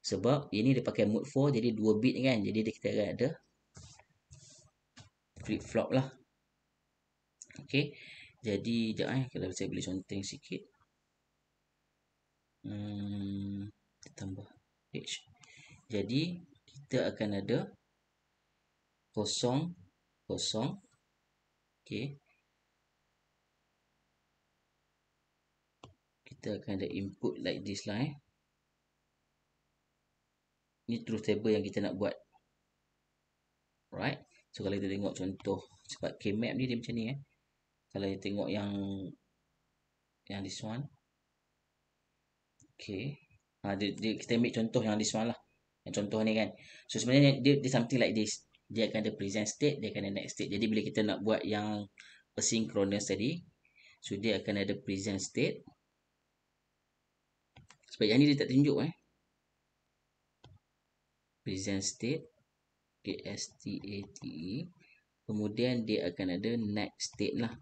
sebab ini dia pakai mode 4 jadi 2 bit kan jadi dia kita ada flip flop lah okey jadi jap eh kalau saya boleh conteng sikit hmm kita tambah H. jadi kita akan ada kosong kosong okey kita akan ada input like this lah eh. Ni truth table yang kita nak buat. Right? So kalau kita tengok contoh sebab kmap ni dia macam ni eh. Kalau kita tengok yang yang this one. Okay. Ha, dia, dia, kita ambil contoh yang this one lah. Yang contoh ni kan. So sebenarnya dia, dia something like this. Dia akan ada present state, dia akan ada next state. Jadi bila kita nak buat yang asynchronous tadi. So dia akan ada present state. Sebab yang ni dia tak tunjuk eh. Present state. Okay, S-T-A-T-E. Kemudian dia akan ada next state lah.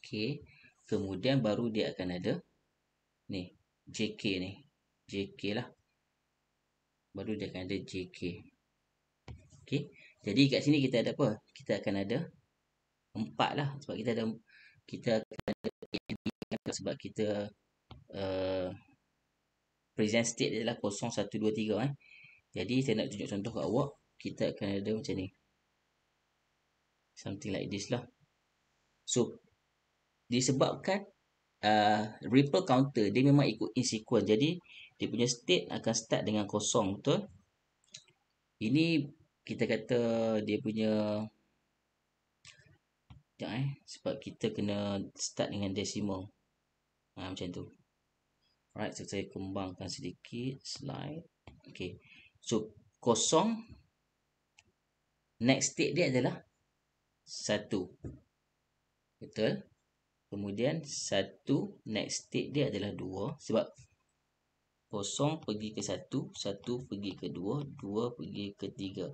Okay. Kemudian baru dia akan ada ni. JK ni. JK lah. Baru dia akan ada JK. Okay. Jadi kat sini kita ada apa? Kita akan ada empat lah. Sebab kita ada kita sebab kita uh, present state adalah 0, 1, 2, 3 eh. jadi saya nak tunjuk contoh kat awak kita akan ada macam ni something like this lah so disebabkan uh, ripple counter dia memang ikut in sequence jadi dia punya state akan start dengan kosong betul ini kita kata dia punya sekejap eh sebab kita kena start dengan decimal 0.1 ha, macam tu alright so saya kembangkan sedikit slide okey so kosong next state dia adalah satu betul kemudian satu next state dia adalah dua sebab kosong pergi ke satu satu pergi ke dua dua pergi ke tiga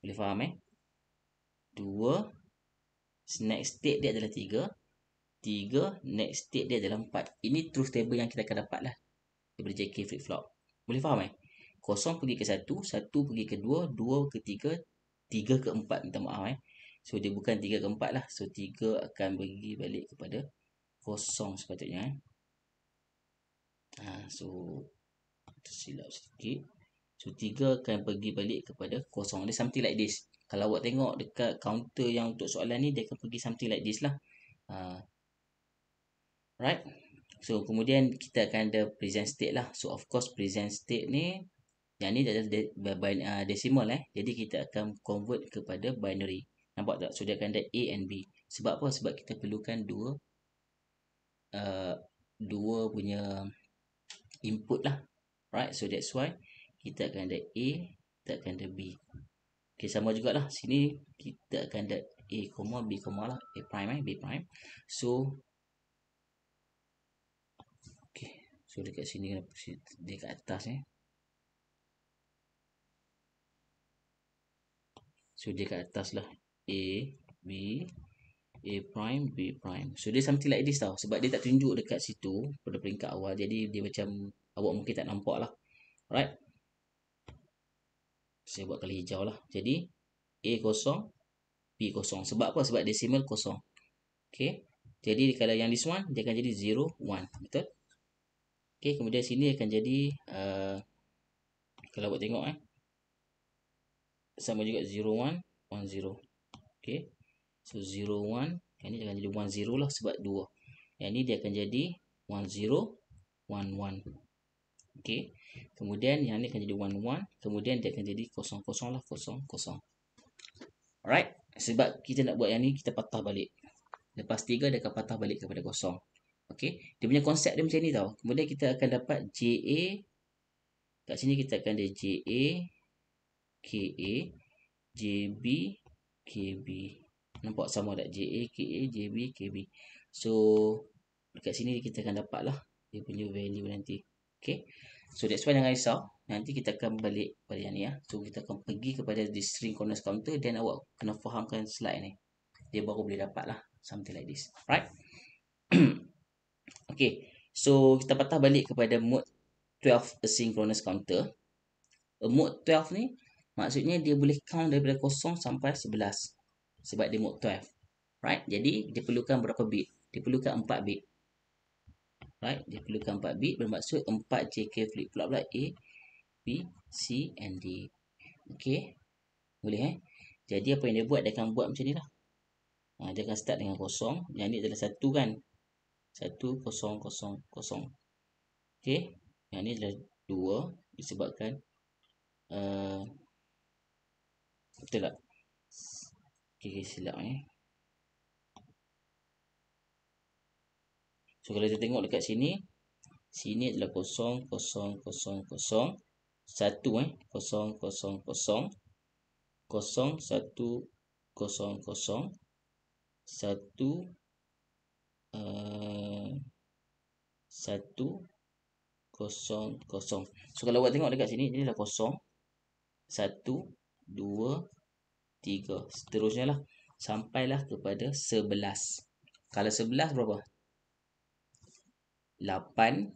boleh faham eh dua next state dia adalah tiga Tiga next state dia adalah empat. ini truth table yang kita akan dapat lah daripada JK flip flop boleh faham eh Kosong pergi ke satu, satu pergi ke dua, dua ke tiga, tiga ke 4 minta maaf eh so dia bukan tiga ke empat lah so tiga akan pergi balik kepada kosong sepatutnya eh ha, so silap sedikit. so tiga akan pergi balik kepada kosong. dia something like this kalau awak tengok dekat counter yang untuk soalan ni dia akan pergi something like this lah ha, Right? So, kemudian kita akan ada present state lah. So, of course, present state ni, yang ni dah ada ah, decimal eh. Jadi, kita akan convert kepada binary. Nampak tak? So, dia akan ada A and B. Sebab apa? Sebab kita perlukan dua uh, dua punya input lah. Right? So, that's why kita akan ada A, kita akan ada B. Okay, sama jugalah. Sini, kita akan ada A, B, lah. A prime eh. B prime. So, So dekat sini kan dia kat atas eh. So dia kat atas lah. A, B, A prime, B prime. So dia something like this tau. Sebab dia tak tunjuk dekat situ pada peringkat awal. Jadi dia macam awak mungkin tak nampak lah. right Saya buat kali hijau lah. Jadi A kosong, B kosong. Sebab apa? Sebab decimal kosong. Okay. Jadi kalau yang this one, dia akan jadi 0, 1. Betul? Okey, kemudian sini akan jadi uh, kalau buat tengok eh sama juga 0 1 10. Okey. So 0 1 yang ini jangan jadi 10 lah sebab 2. Yang ini dia akan jadi 10 11. 1 Okey. Kemudian yang ini akan jadi 1 1, kemudian dia akan jadi 0 0 lah 0 0. Alright. Sebab kita nak buat yang ni kita patah balik. Lepas 3 dia akan patah balik kepada 0. Okey, dia punya konsep dia macam ni tau. Kemudian kita akan dapat JA kat sini kita akan ada JA KA JB KB. Nampak sama tak JA KA JB KB. So dekat sini kita akan dapatlah dia punya value nanti. Okey. So that's why jangan risau. Nanti kita akan balik pada yang ni ya. So kita akan pergi kepada the string corners counter then awak kena fahamkan slide ni. Dia baru boleh dapat lah something like this. Right? Okay, so kita patah balik kepada mode 12 asynchronous counter. A mode 12 ni maksudnya dia boleh count daripada 0 sampai 11 sebab dia mode 12. Right? Jadi dia perlukan berapa bit? Dia perlukan 4 bit. Right? Dia perlukan 4 bit bermaksud 4 JK flip flop lah A, B, C and D. Okay? Boleh eh? Jadi apa yang dia buat? Dia akan buat macam ni lah. Ha, dia akan start dengan kosong. Yang ni adalah satu kan? satu kosong kosong kosong, okay, yang ini adalah dua disebabkan uh, betul tak? Okey, okay, silap ni. Eh. So kalau kita tengok dekat sini, sini adalah kosong kosong kosong kosong, satu eh, kosong kosong kosong kosong satu kosong kosong satu satu kosong kosong. So kalau awak tengok dekat sini, ini dah kosong satu dua tiga seterusnya lah sampailah kepada sebelas. Kalau sebelas berapa? Lapan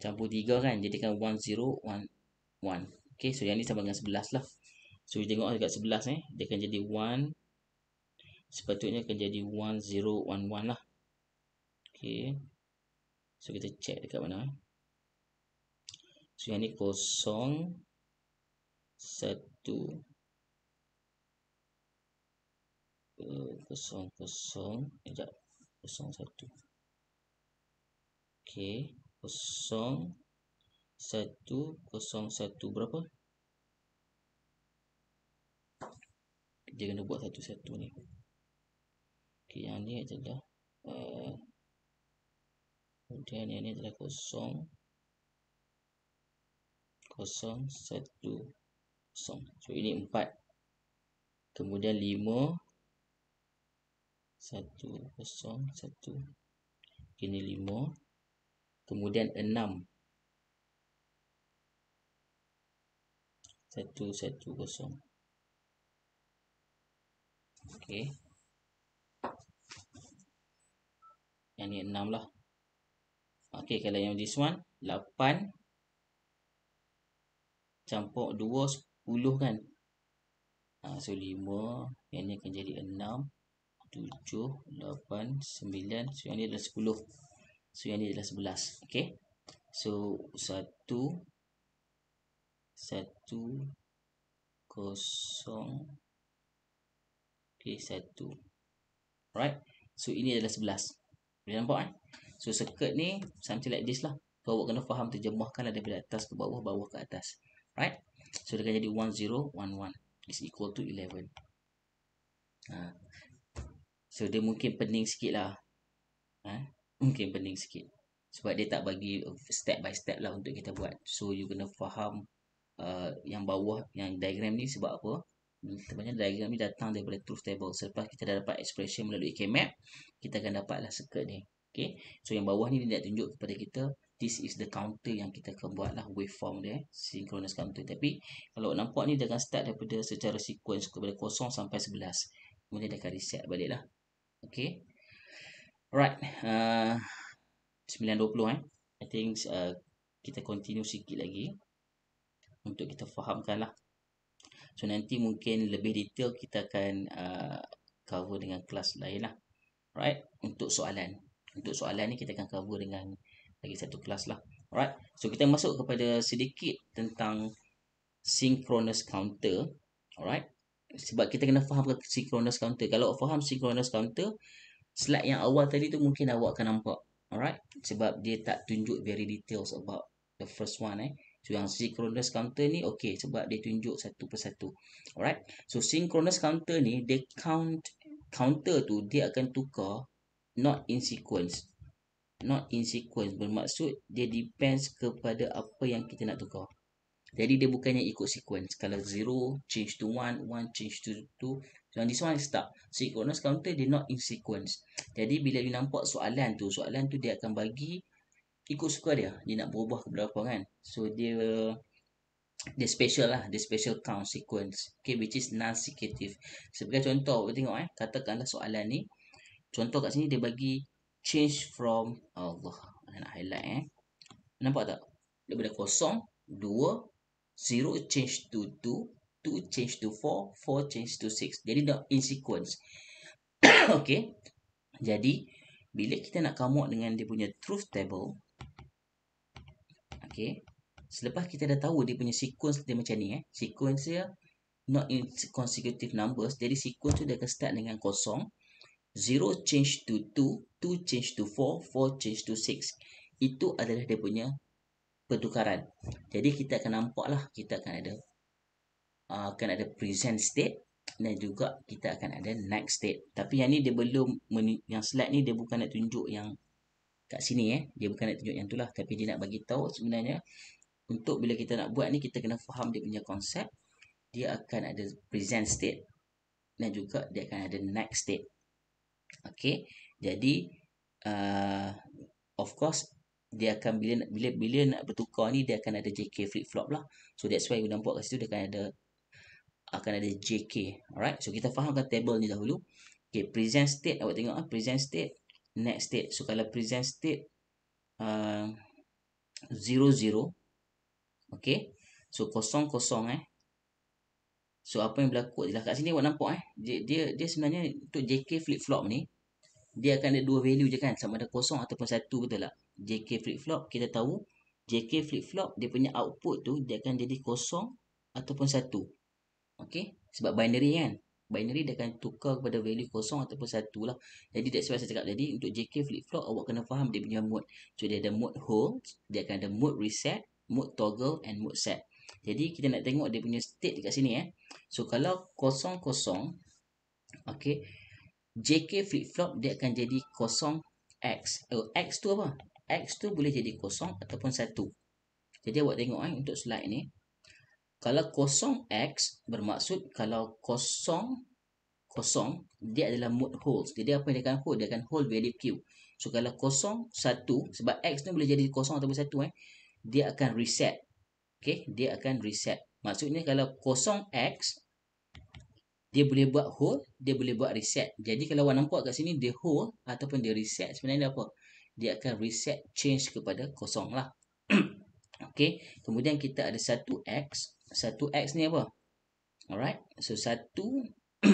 campur tiga kan jadikan one zero one one. Okay, so yang ni sama dengan sebelas lah. So kita tengok dekat sebelas ni, dia akan jadi one sepatutnya akan jadi one zero one one lah. Okay. So kita check dekat mana. So yang ni kosong. Satu. Kosong kosong. Sekejap. Eh, kosong satu. Okay. Kosong. Satu. Kosong satu. Berapa? Dia kena buat satu-satu ni. Okay. Yang ni adalah. Uh, kemudian ini adalah kosong kosong satu kosong so ini empat kemudian lima satu kosong satu ini lima kemudian enam satu satu kosong okey yang ni enam lah Okey, kalau yang this one, 8 campur 2, 10 kan. Ha, so, 5, yang ni akan jadi 6, 7, 8, 9, so yang ni adalah 10. So, yang ni adalah 11. Okey. So, 1, 1, 0, okay, 1. Alright. So, ini adalah 11. Boleh nampak kan? Eh? So circuit ni something like this lah. So awak kena faham terjemahkanlah daripada atas ke bawah, bawah ke atas. Right? So dia akan jadi 1 0 1 is equal to 11. Ha. So dia mungkin pening sikit lah. Ha? Mungkin pening sikit. Sebab dia tak bagi step by step lah untuk kita buat. So you kena faham uh, yang bawah, yang diagram ni sebab apa. Sebenarnya diagram ni datang daripada truth table. Selepas kita dah dapat expression melalui k kita akan dapatlah circuit ni. Okay. So yang bawah ni dia nak tunjuk kepada kita this is the counter yang kita akan buat lah waveform dia, eh, synchronous counter. Tapi kalau nampak ni dia akan start daripada secara sequence kepada kosong sampai sebelas, Kemudian dia akan reset balik lah. Okay. Right. Uh, 9.20 eh. I think uh, kita continue sikit lagi untuk kita fahamkan lah. So nanti mungkin lebih detail kita akan uh, cover dengan kelas lain lah. Right. Untuk soalan untuk soalan ni kita akan cover dengan lagi satu kelas lah. Alright. So kita masuk kepada sedikit tentang synchronous counter. Alright. Sebab kita kena faham synchronous counter. Kalau faham synchronous counter, slide yang awal tadi tu mungkin awak akan nampak. Alright. Sebab dia tak tunjuk very details about the first one eh. So yang synchronous counter ni okay sebab dia tunjuk satu persatu. Alright. So synchronous counter ni dia count counter tu dia akan tukar not in sequence not in sequence bermaksud dia depends kepada apa yang kita nak tukar jadi dia bukannya ikut sequence kalau 0 change to 1 1 change to 2 so this one is Sequence, synchronous counter dia not in sequence jadi bila you nampak soalan tu soalan tu dia akan bagi ikut suka dia dia nak berubah ke berapa kan so dia dia special lah dia special count sequence okay which is non secretive sebagai contoh kita tengok eh katakanlah soalan ni contoh kat sini dia bagi change from Allah. mana nak highlight eh. Nampak tak? Daripada kosong, dua, zero change to two, two change to four, four change to six. Jadi dah in sequence. okay. Jadi, bila kita nak come out dengan dia punya truth table, okay, selepas kita dah tahu dia punya sequence dia macam ni eh. Sequence dia not in consecutive numbers. Jadi, sequence tu dia akan start dengan kosong. Zero change to two, two change to four, four change to six, Itu adalah dia punya pertukaran. Jadi kita akan nampak lah kita akan ada uh, akan ada present state dan juga kita akan ada next state. Tapi yang ni dia belum yang slide ni dia bukan nak tunjuk yang kat sini eh. Dia bukan nak tunjuk yang itulah tapi dia nak bagi tahu sebenarnya untuk bila kita nak buat ni kita kena faham dia punya konsep. Dia akan ada present state dan juga dia akan ada next state. Okay, jadi uh, of course dia akan bila bila bila nak bertukar ni dia akan ada JK flip flop lah. So that's why you nampak kat situ dia akan ada akan ada JK. Alright, so kita fahamkan table ni dahulu. Okay, present state awak tengok ah present state next state. So kalau present state zero uh, zero, okay, so kosong kosong eh, So apa yang berlaku adalah kat sini awak nampak eh dia dia, dia sebenarnya untuk JK flip flop ni dia akan ada dua value je kan sama ada kosong ataupun satu betul tak? JK flip flop kita tahu JK flip flop dia punya output tu dia akan jadi kosong ataupun satu. Okay Sebab binary kan. Binary dia akan tukar kepada value kosong ataupun satu lah. Jadi that's why saya cakap tadi untuk JK flip flop awak kena faham dia punya mode. So dia ada mode hold, dia akan ada mode reset, mode toggle and mode set. Jadi kita nak tengok dia punya state dekat sini eh. So kalau kosong kosong okey JK flip flop dia akan jadi kosong X. Oh, X tu apa? X tu boleh jadi kosong ataupun satu. Jadi awak tengok eh untuk slide ni. Kalau kosong X bermaksud kalau kosong kosong dia adalah mode holds. Jadi apa yang dia akan hold? Dia akan hold value Q. So kalau kosong satu sebab X tu boleh jadi kosong ataupun satu eh dia akan reset. Okey, dia akan reset. Maksudnya kalau kosong X, dia boleh buat hold, dia boleh buat reset. Jadi kalau awak nampak kat sini, dia hold ataupun dia reset sebenarnya apa? Dia akan reset change kepada kosong lah. Okey, Kemudian kita ada satu X. Satu X ni apa? Alright. So satu,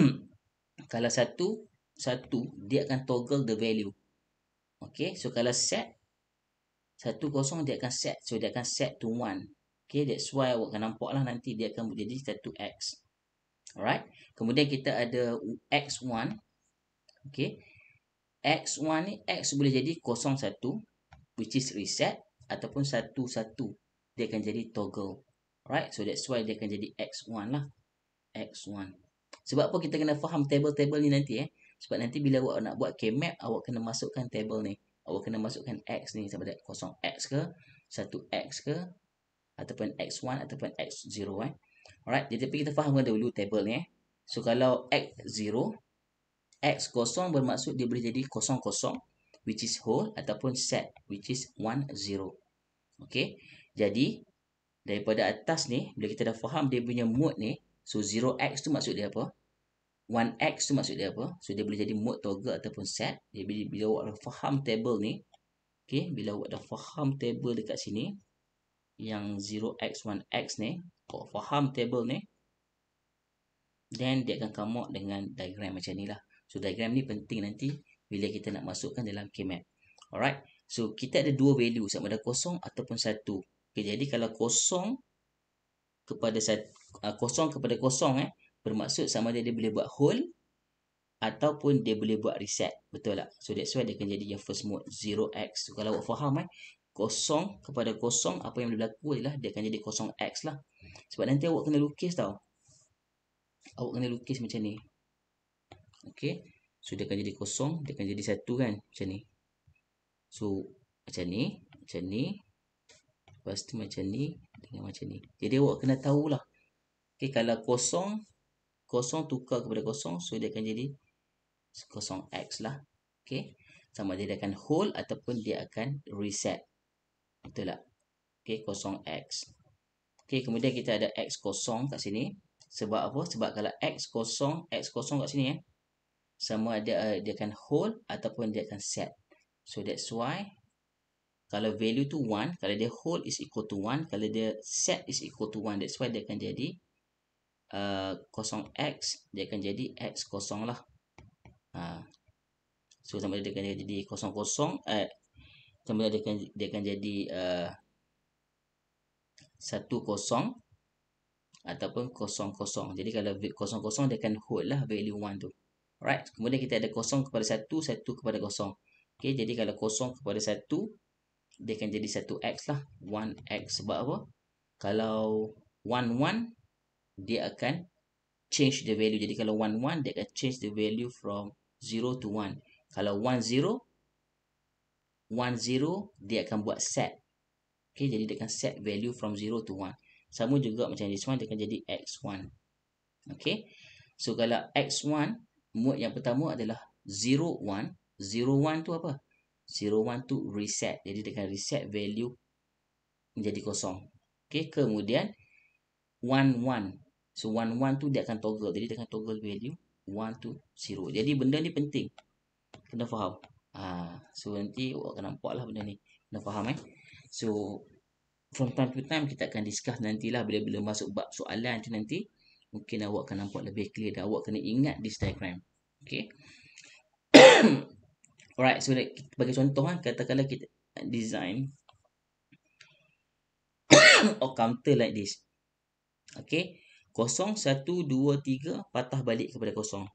kalau satu, satu, dia akan toggle the value. Okey, So kalau set, satu kosong dia akan set. So dia akan set to one. Okay, that's why awak akan nampak lah nanti dia akan menjadi satu X. Alright. Kemudian kita ada X1. Okay. X1 ni, X boleh jadi kosong satu, Which is reset. Ataupun satu satu Dia akan jadi toggle. Alright. So, that's why dia akan jadi X1 lah. X1. Sebab apa kita kena faham table-table ni nanti eh. Sebab nanti bila awak nak buat K-map, awak kena masukkan table ni. Awak kena masukkan X ni. Sebab ada 0X ke, satu x ke, ataupun X1 ataupun X0 eh. Alright, jadi tapi kita fahamkan dulu table ni eh. So kalau X0 X0 bermaksud dia boleh jadi 0-0 which is whole ataupun set which is 1-0 Okay, jadi daripada atas ni bila kita dah faham dia punya mode ni So 0X tu maksud dia apa? 1X tu maksud dia apa? So dia boleh jadi mode toggle ataupun set Jadi bila awak dah faham table ni Okay, bila awak dah faham table dekat sini yang 0x1x ni kau faham table ni then dia akan come out dengan diagram macam ni lah so diagram ni penting nanti bila kita nak masukkan dalam kmap alright so kita ada dua value sama ada kosong ataupun satu okay, jadi kalau kosong kepada uh, kosong kepada kosong eh bermaksud sama ada dia boleh buat hole ataupun dia boleh buat reset betul tak so that's why dia akan jadi yang first mode 0x so, kalau awak faham eh kosong kepada kosong apa yang berlaku ialah dia akan jadi kosong x lah sebab nanti awak kena lukis tau awak kena lukis macam ni okey so dia akan jadi kosong dia akan jadi satu kan macam ni so macam ni macam ni lepas tu macam ni dengan macam ni jadi awak kena tahulah okey kalau kosong kosong tukar kepada kosong so dia akan jadi kosong x lah okey sama dia akan hold ataupun dia akan reset betul tak? ok, kosong x ok, kemudian kita ada x kosong kat sini sebab apa? sebab kalau x kosong x kosong kat sini eh, sama ada uh, eh, dia akan hold ataupun dia akan set so that's why kalau value tu 1 kalau dia hold is equal to 1 kalau dia set is equal to 1 that's why dia akan jadi eh, kosong uh, x dia akan jadi x kosong lah uh, so sama ada dia akan jadi kosong-kosong eh, kemudian dia akan, dia akan jadi uh, satu uh, kosong ataupun kosong kosong. Jadi kalau kosong kosong dia akan hold lah value one tu. Alright. Kemudian kita ada kosong kepada satu, satu kepada kosong. Okay. Jadi kalau kosong kepada satu, dia akan jadi satu x lah. One x sebab apa? Kalau one one, dia akan change the value. Jadi kalau one one, dia akan change the value from 0 to 1. Kalau 1 0, 10 dia akan buat set Okay, jadi dia akan set value from 0 to 1 sama juga macam this one dia akan jadi x1 Okay, so kalau x1 mode yang pertama adalah 0 1 01 tu apa 01 tu reset jadi dia akan reset value menjadi kosong Okay, kemudian 1 1 so 1 1 tu dia akan toggle jadi dia akan toggle value 1 to 0 jadi benda ni penting kena faham ha, so nanti awak akan nampak lah benda ni kena faham eh so from time to time kita akan discuss nantilah bila bila masuk bab soalan tu nanti mungkin awak akan nampak lebih clear dan awak kena ingat this diagram okay alright so like, bagi contoh kan katakanlah kita design or counter like this okay kosong satu dua tiga patah balik kepada kosong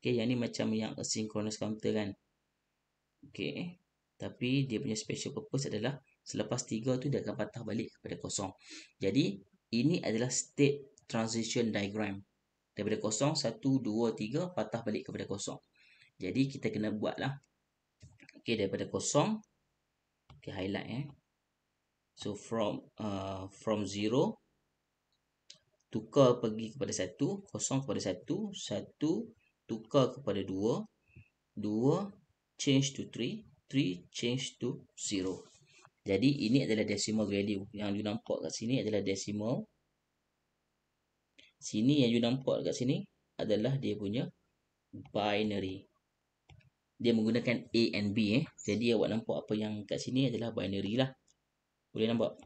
okay yang ni macam yang asynchronous counter kan Okey, Tapi dia punya special purpose adalah selepas tiga tu dia akan patah balik kepada kosong. Jadi ini adalah state transition diagram. Daripada kosong, satu dua tiga, patah balik kepada kosong. Jadi kita kena buat lah. Okey, daripada kosong. Okay, highlight eh. So from uh, from zero tukar pergi kepada satu kosong kepada satu satu tukar kepada dua dua change to 3, 3 change to 0. Jadi ini adalah decimal value. Yang you nampak kat sini adalah decimal. Sini yang you nampak kat sini adalah dia punya binary. Dia menggunakan A and B eh. Jadi awak nampak apa yang kat sini adalah binary lah. Boleh nampak?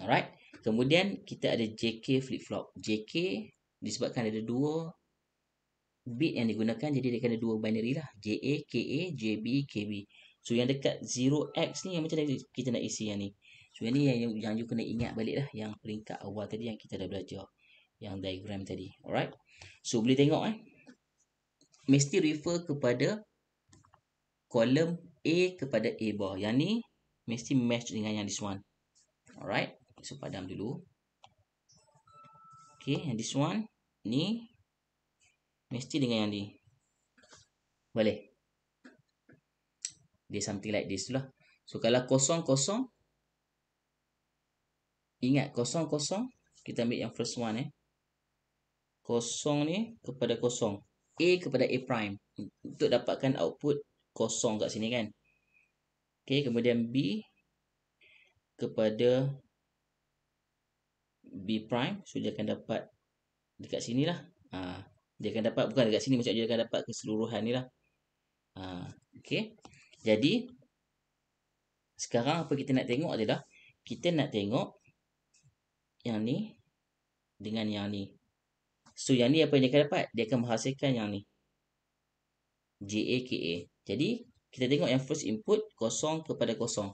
Alright. Kemudian kita ada JK flip-flop. JK disebabkan ada dua bit yang digunakan jadi dia kena dua binary lah JA, KA, JB, KB so yang dekat 0x ni yang macam tadi kita nak isi yang ni so yang ni yang, yang you kena ingat balik lah yang peringkat awal tadi yang kita dah belajar yang diagram tadi alright so boleh tengok eh mesti refer kepada kolom A kepada A bar yang ni mesti match dengan yang this one alright so padam dulu Okay, Yang this one ni Mesti dengan yang ni Boleh Dia something like this lah So kalau kosong kosong Ingat kosong kosong Kita ambil yang first one eh Kosong ni kepada kosong A kepada A prime Untuk dapatkan output kosong kat sini kan Okay kemudian B Kepada B prime So dia akan dapat Dekat sini lah Haa ah dia akan dapat bukan dekat sini maksudnya dia akan dapat keseluruhan ni lah ha, okay. jadi sekarang apa kita nak tengok adalah kita nak tengok yang ni dengan yang ni so yang ni apa yang dia akan dapat dia akan menghasilkan yang ni JAKA jadi kita tengok yang first input kosong kepada kosong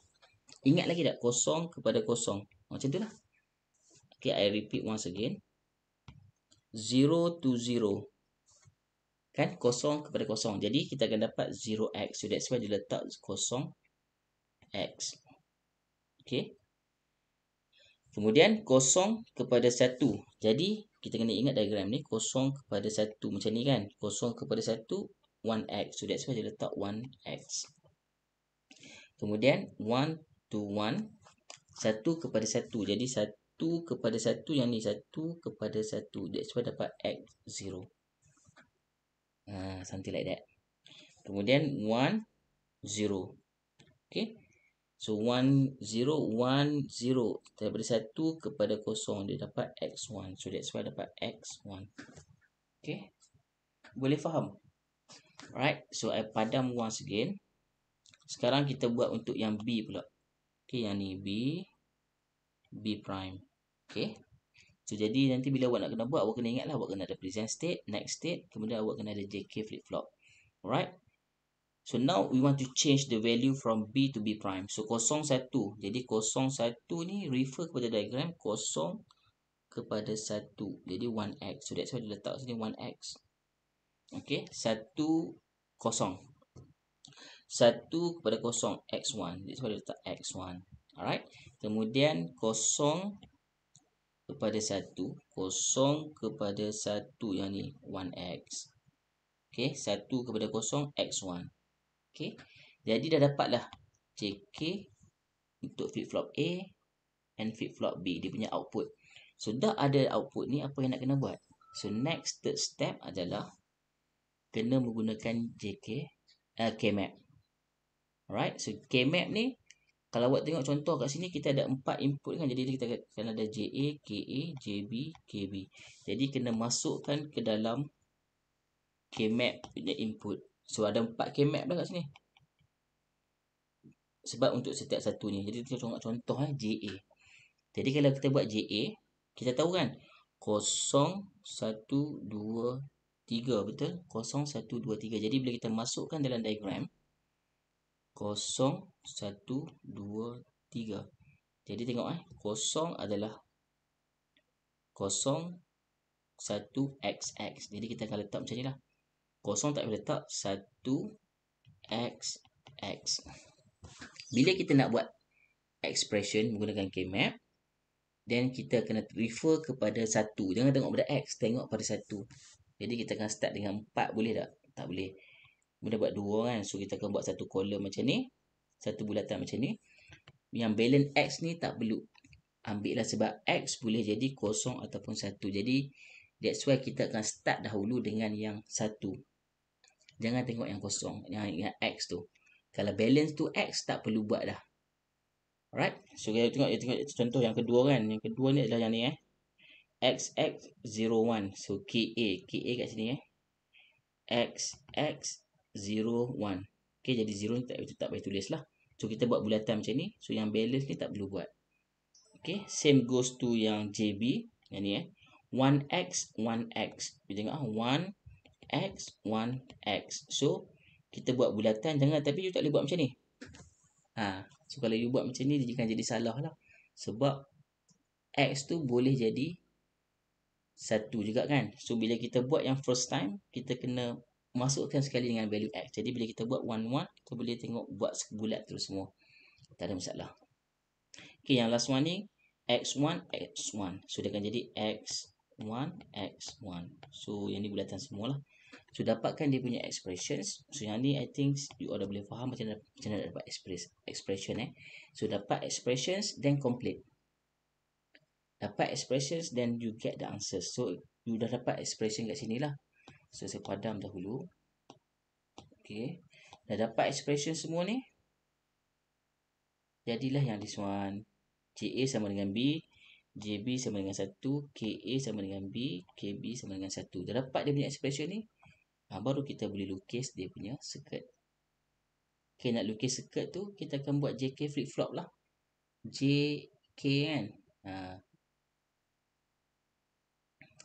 ingat lagi tak kosong kepada kosong ha, macam tu lah. okay, I repeat once again 0 to 0 kan kosong kepada kosong. Jadi kita akan dapat 0x. So that's why dia letak kosong x. Okay. Kemudian kosong kepada satu Jadi kita kena ingat diagram ni kosong kepada satu Macam ni kan. Kosong kepada satu 1x. So that's why dia letak 1x. Kemudian 1 to 1. satu kepada satu Jadi satu kepada satu yang ni satu kepada satu That's why dapat x 0 uh, something like that kemudian 1 0 okay. so 1 0 1 0 daripada 1 kepada 0 dia dapat x1 so that's why dapat x1 Okay, boleh faham alright so i padam once again sekarang kita buat untuk yang b pula Okay, yang ni b b prime Okay. So jadi nanti bila awak nak kena buat, awak kena ingatlah awak kena ada present state, next state, kemudian awak kena ada JK flip flop. Alright? So now we want to change the value from B to B prime. So kosong satu, Jadi kosong satu ni refer kepada diagram kosong kepada satu, Jadi 1x. So that's why dia letak sini 1x. Okay, Satu kosong, satu kepada kosong x1. That's why dia letak x1. Alright? Kemudian kosong kepada 1 kosong kepada 1 yang ni 1x ok 1 kepada kosong x1 ok jadi dah dapatlah jk untuk flip-flop A and flip-flop B dia punya output so dah ada output ni apa yang nak kena buat so next third step adalah kena menggunakan jk uh, eh, kmap alright so kmap ni kalau awak tengok contoh kat sini kita ada empat input kan jadi kita kena ada JA, KA, JB, KB. Jadi kena masukkan ke dalam KMAP punya input. So ada empat KMAP dah kat sini. Sebab untuk setiap satu ni. Jadi kita tengok contoh eh JA. Jadi kalau kita buat JA, kita tahu kan 0 1 2 3 betul? 0 1 2 3. Jadi bila kita masukkan dalam diagram 0 kosong, satu, dua, tiga. Jadi tengok eh, kosong adalah kosong, satu, x, x. Jadi kita akan letak macam ni lah. Kosong tak boleh letak, satu, x, x. Bila kita nak buat expression menggunakan k-map then kita kena refer kepada satu. Jangan tengok pada x, tengok pada satu. Jadi kita akan start dengan empat, boleh tak? Tak boleh. Boleh buat dua kan. So kita akan buat satu kolom macam ni. Satu bulatan macam ni. Yang balance X ni tak perlu. Ambil lah sebab X boleh jadi kosong ataupun satu. Jadi that's why kita akan start dahulu dengan yang satu. Jangan tengok yang kosong. Yang, yang X tu. Kalau balance tu X tak perlu buat dah. Alright. So kita tengok, kita tengok contoh yang kedua kan. Yang kedua ni adalah yang ni eh. X, X, 0, 1. So KA. KA kat sini eh. X, X, 0, 1 Okay, jadi 0 ni tak, tak boleh tulis lah So, kita buat bulatan macam ni So, yang balance ni tak perlu buat Okay, same goes to yang JB Yang ni eh 1x, 1x Kita tengok ah 1x, 1x So, kita buat bulatan Jangan, tapi you tak boleh buat macam ni ha. So, kalau you buat macam ni Dia akan jadi salah lah Sebab X tu boleh jadi satu juga kan So bila kita buat yang first time Kita kena masukkan sekali dengan value X. Jadi bila kita buat one one, kita boleh tengok buat bulat terus semua. Tak ada masalah. Okey, yang last one ni X1 X1. So dia akan jadi X1 X1. So yang ni bulatan semualah. So dapatkan dia punya expressions. So yang ni I think you all dah boleh faham macam mana macam mana dapat express expression eh. So dapat expressions then complete. Dapat expressions then you get the answers. So you dah dapat expression kat sinilah. So saya padam dahulu. Okey. Dah dapat expression semua ni. Jadilah yang this one. JA sama dengan B, JB sama dengan 1, KA sama dengan B, KB sama dengan 1. Dah dapat dia punya expression ni. Ha, baru kita boleh lukis dia punya skirt. Okey nak lukis skirt tu kita akan buat JK flip flop lah. JK kan. Ha.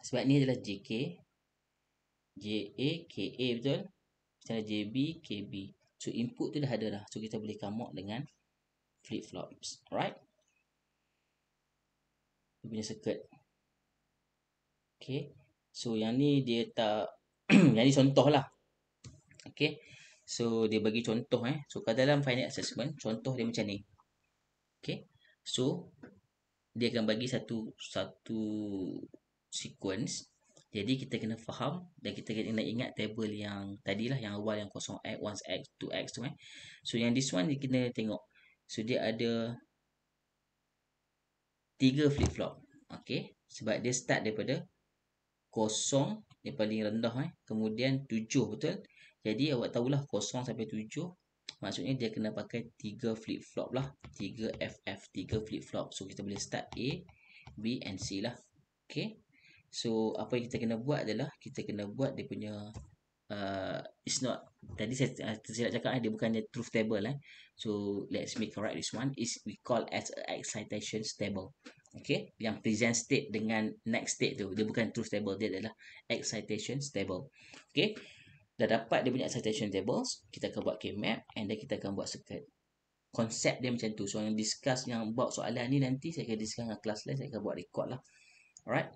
Sebab ni adalah JK JA, KA betul? Macam mana JB, KB. So, input tu dah ada dah. So, kita boleh come dengan flip-flops. Alright? Dia punya circuit. Okay. So, yang ni dia tak... yang ni contoh lah. Okay. So, dia bagi contoh eh. So, kat dalam final assessment, contoh dia macam ni. Okay. So, dia akan bagi satu satu sequence jadi kita kena faham dan kita kena ingat table yang tadilah yang awal yang kosong x, 1x, 2x tu eh. So yang this one kita tengok. So dia ada tiga flip flop. Okay. Sebab dia start daripada kosong yang paling rendah eh. Kemudian tujuh betul. Jadi awak tahulah kosong sampai tujuh, Maksudnya dia kena pakai tiga flip flop lah. tiga FF, tiga flip flop. So kita boleh start A, B and C lah. Okay. So apa yang kita kena buat adalah kita kena buat dia punya uh, it's not tadi saya uh, tersilap cakap eh, dia bukannya truth table eh. So let's make correct this one is we call as a excitation table. Okay, yang present state dengan next state tu dia bukan truth table dia adalah excitation table. Okay, dah dapat dia punya excitation tables kita akan buat K-map and then kita akan buat circuit konsep dia macam tu so yang discuss yang buat soalan ni nanti saya akan discuss dengan kelas lain saya akan buat record lah alright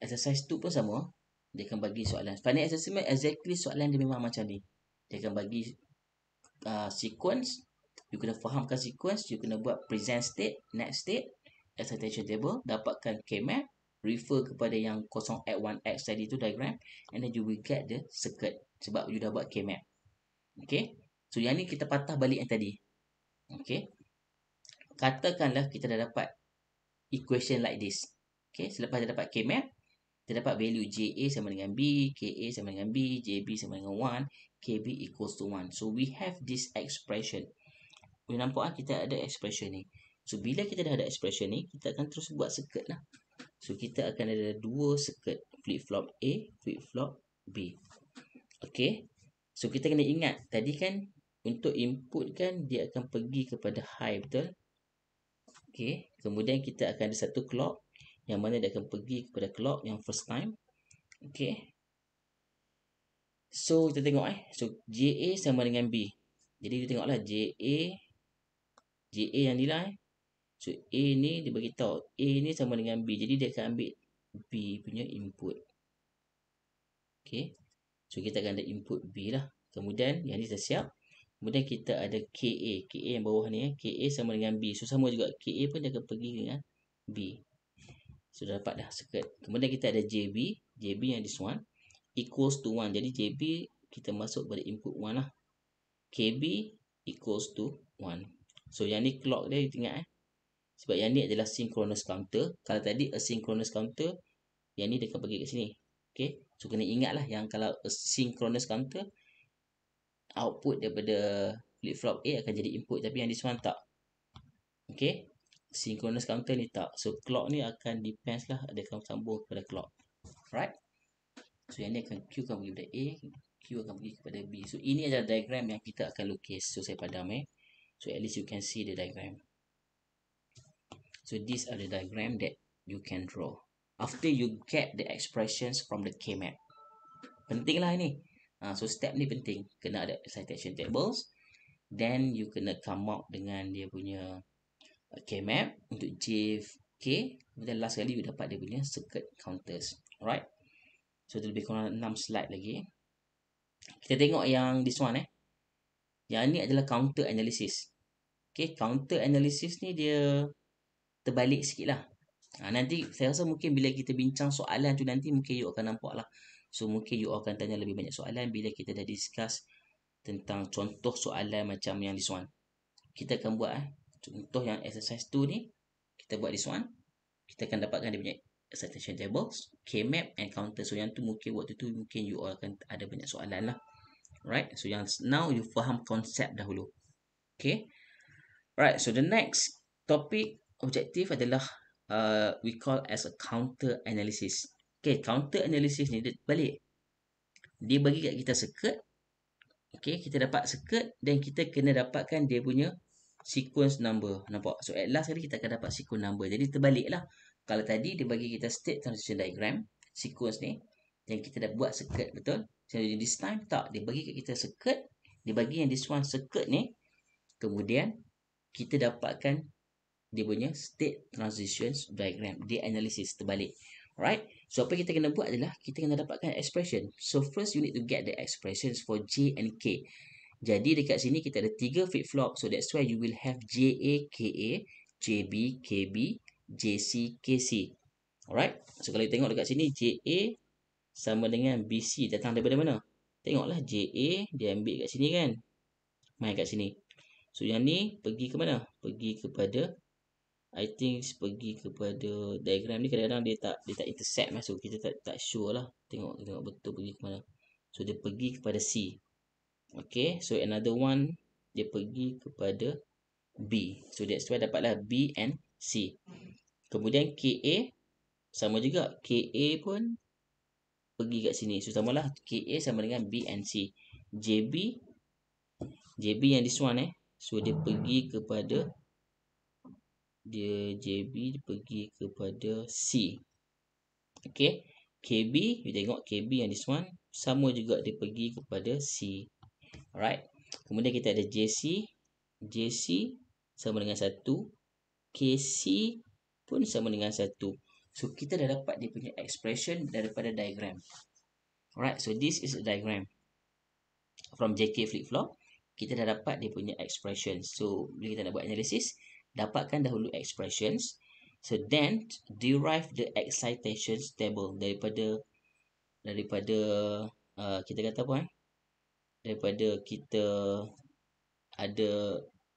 exercise tu pun sama dia akan bagi soalan final assessment exactly soalan dia memang macam ni dia akan bagi uh, sequence you kena fahamkan sequence you kena buat present state next state excitation table dapatkan k-map refer kepada yang 0x1x tadi tu diagram and then you will get the circuit sebab you dah buat k-map okay so yang ni kita patah balik yang tadi okay katakanlah kita dah dapat equation like this okay selepas dah dapat k-map terdapat value JA sama dengan B, KA sama dengan B, JB sama dengan 1, KB equals to 1. So, we have this expression. Boleh nampak kan? Kita ada expression ni. So, bila kita dah ada expression ni, kita akan terus buat circuit lah. So, kita akan ada dua circuit. Flip-flop A, flip-flop B. Okay. So, kita kena ingat. Tadi kan, untuk input kan, dia akan pergi kepada high, betul? Okay. Kemudian, kita akan ada satu clock yang mana dia akan pergi kepada clock yang first time okey so kita tengok eh so JA sama dengan B jadi kita tengoklah JA JA yang nilai so A ni dia bagi A ni sama dengan B jadi dia akan ambil B punya input okey so kita akan ada input B lah kemudian yang ni dah siap kemudian kita ada KA KA yang bawah ni eh KA sama dengan B so sama juga KA pun dia akan pergi dengan B sudah dapat dah skirt kemudian kita ada JB JB yang this one equals to 1 jadi JB kita masuk pada input 1 lah KB equals to 1 so yang ni clock dia tengok eh sebab yang ni adalah synchronous counter kalau tadi asynchronous counter yang ni dia akan pergi kat sini Okay. so kena ingat lah yang kalau asynchronous counter output daripada flip flop A akan jadi input tapi yang this one tak Okay synchronous counter ni tak. So clock ni akan depends lah ada kamu sambung kepada clock. Right? So yang ni akan Q akan pergi kepada A, Q akan pergi kepada B. So ini adalah diagram yang kita akan lukis. So saya padam eh. So at least you can see the diagram. So these are the diagram that you can draw. After you get the expressions from the K-map. Penting lah ini. Uh, so step ni penting. Kena ada citation tables. Then you kena come up dengan dia punya okay map untuk JFK kemudian last kali kita dapat dia punya circuit counters alright so lebih kurang 6 slide lagi kita tengok yang this one eh yang ni adalah counter analysis okay counter analysis ni dia terbalik sikit lah ha, nanti saya rasa mungkin bila kita bincang soalan tu nanti mungkin you akan nampak lah so mungkin you akan tanya lebih banyak soalan bila kita dah discuss tentang contoh soalan macam yang this one kita akan buat eh contoh yang exercise 2 ni kita buat this one kita akan dapatkan dia punya citation tables k map and counter so yang tu mungkin waktu tu mungkin you all akan ada banyak soalan lah right so yang now you faham konsep dahulu okay right so the next topic objektif adalah uh, we call as a counter analysis okay counter analysis ni dia balik dia bagi kat kita circuit okay kita dapat circuit dan kita kena dapatkan dia punya sequence number. Nampak? So, at last hari kita akan dapat sequence number. Jadi, terbaliklah. Kalau tadi dia bagi kita state transition diagram, sequence ni, yang kita dah buat circuit, betul? Jadi, so, this time tak. Dia bagi kita circuit, dia bagi yang this one circuit ni, kemudian kita dapatkan dia punya state transition diagram, dia analysis terbalik. Alright? So, apa kita kena buat adalah, kita kena dapatkan expression. So, first you need to get the expressions for J and K. Jadi dekat sini kita ada tiga flip flop. So that's why you will have J J A A, K B K B, J C K C, Alright. So kalau tengok dekat sini J JA sama dengan B C datang daripada mana? Tengoklah J JA dia ambil dekat sini kan. Main dekat sini. So yang ni pergi ke mana? Pergi kepada I think pergi kepada diagram ni kadang-kadang dia tak dia tak intercept masuk. Lah. Kita tak tak sure lah. Tengok tengok betul pergi ke mana. So dia pergi kepada C. Okay, so another one dia pergi kepada B. So that's why dapatlah B and C. Kemudian KA sama juga. KA pun pergi kat sini. So samalah KA sama dengan B and C. JB JB yang this one eh. So dia pergi kepada dia JB dia pergi kepada C. Okay. KB, you tengok KB yang this one. Sama juga dia pergi kepada C. Alright. Kemudian kita ada JC. JC sama dengan 1. KC pun sama dengan 1. So, kita dah dapat dia punya expression daripada diagram. Alright. So, this is a diagram. From JK flip-flop, kita dah dapat dia punya expression. So, bila kita nak buat analysis, dapatkan dahulu expressions. So, then derive the excitations table daripada daripada uh, kita kata apa eh? daripada kita ada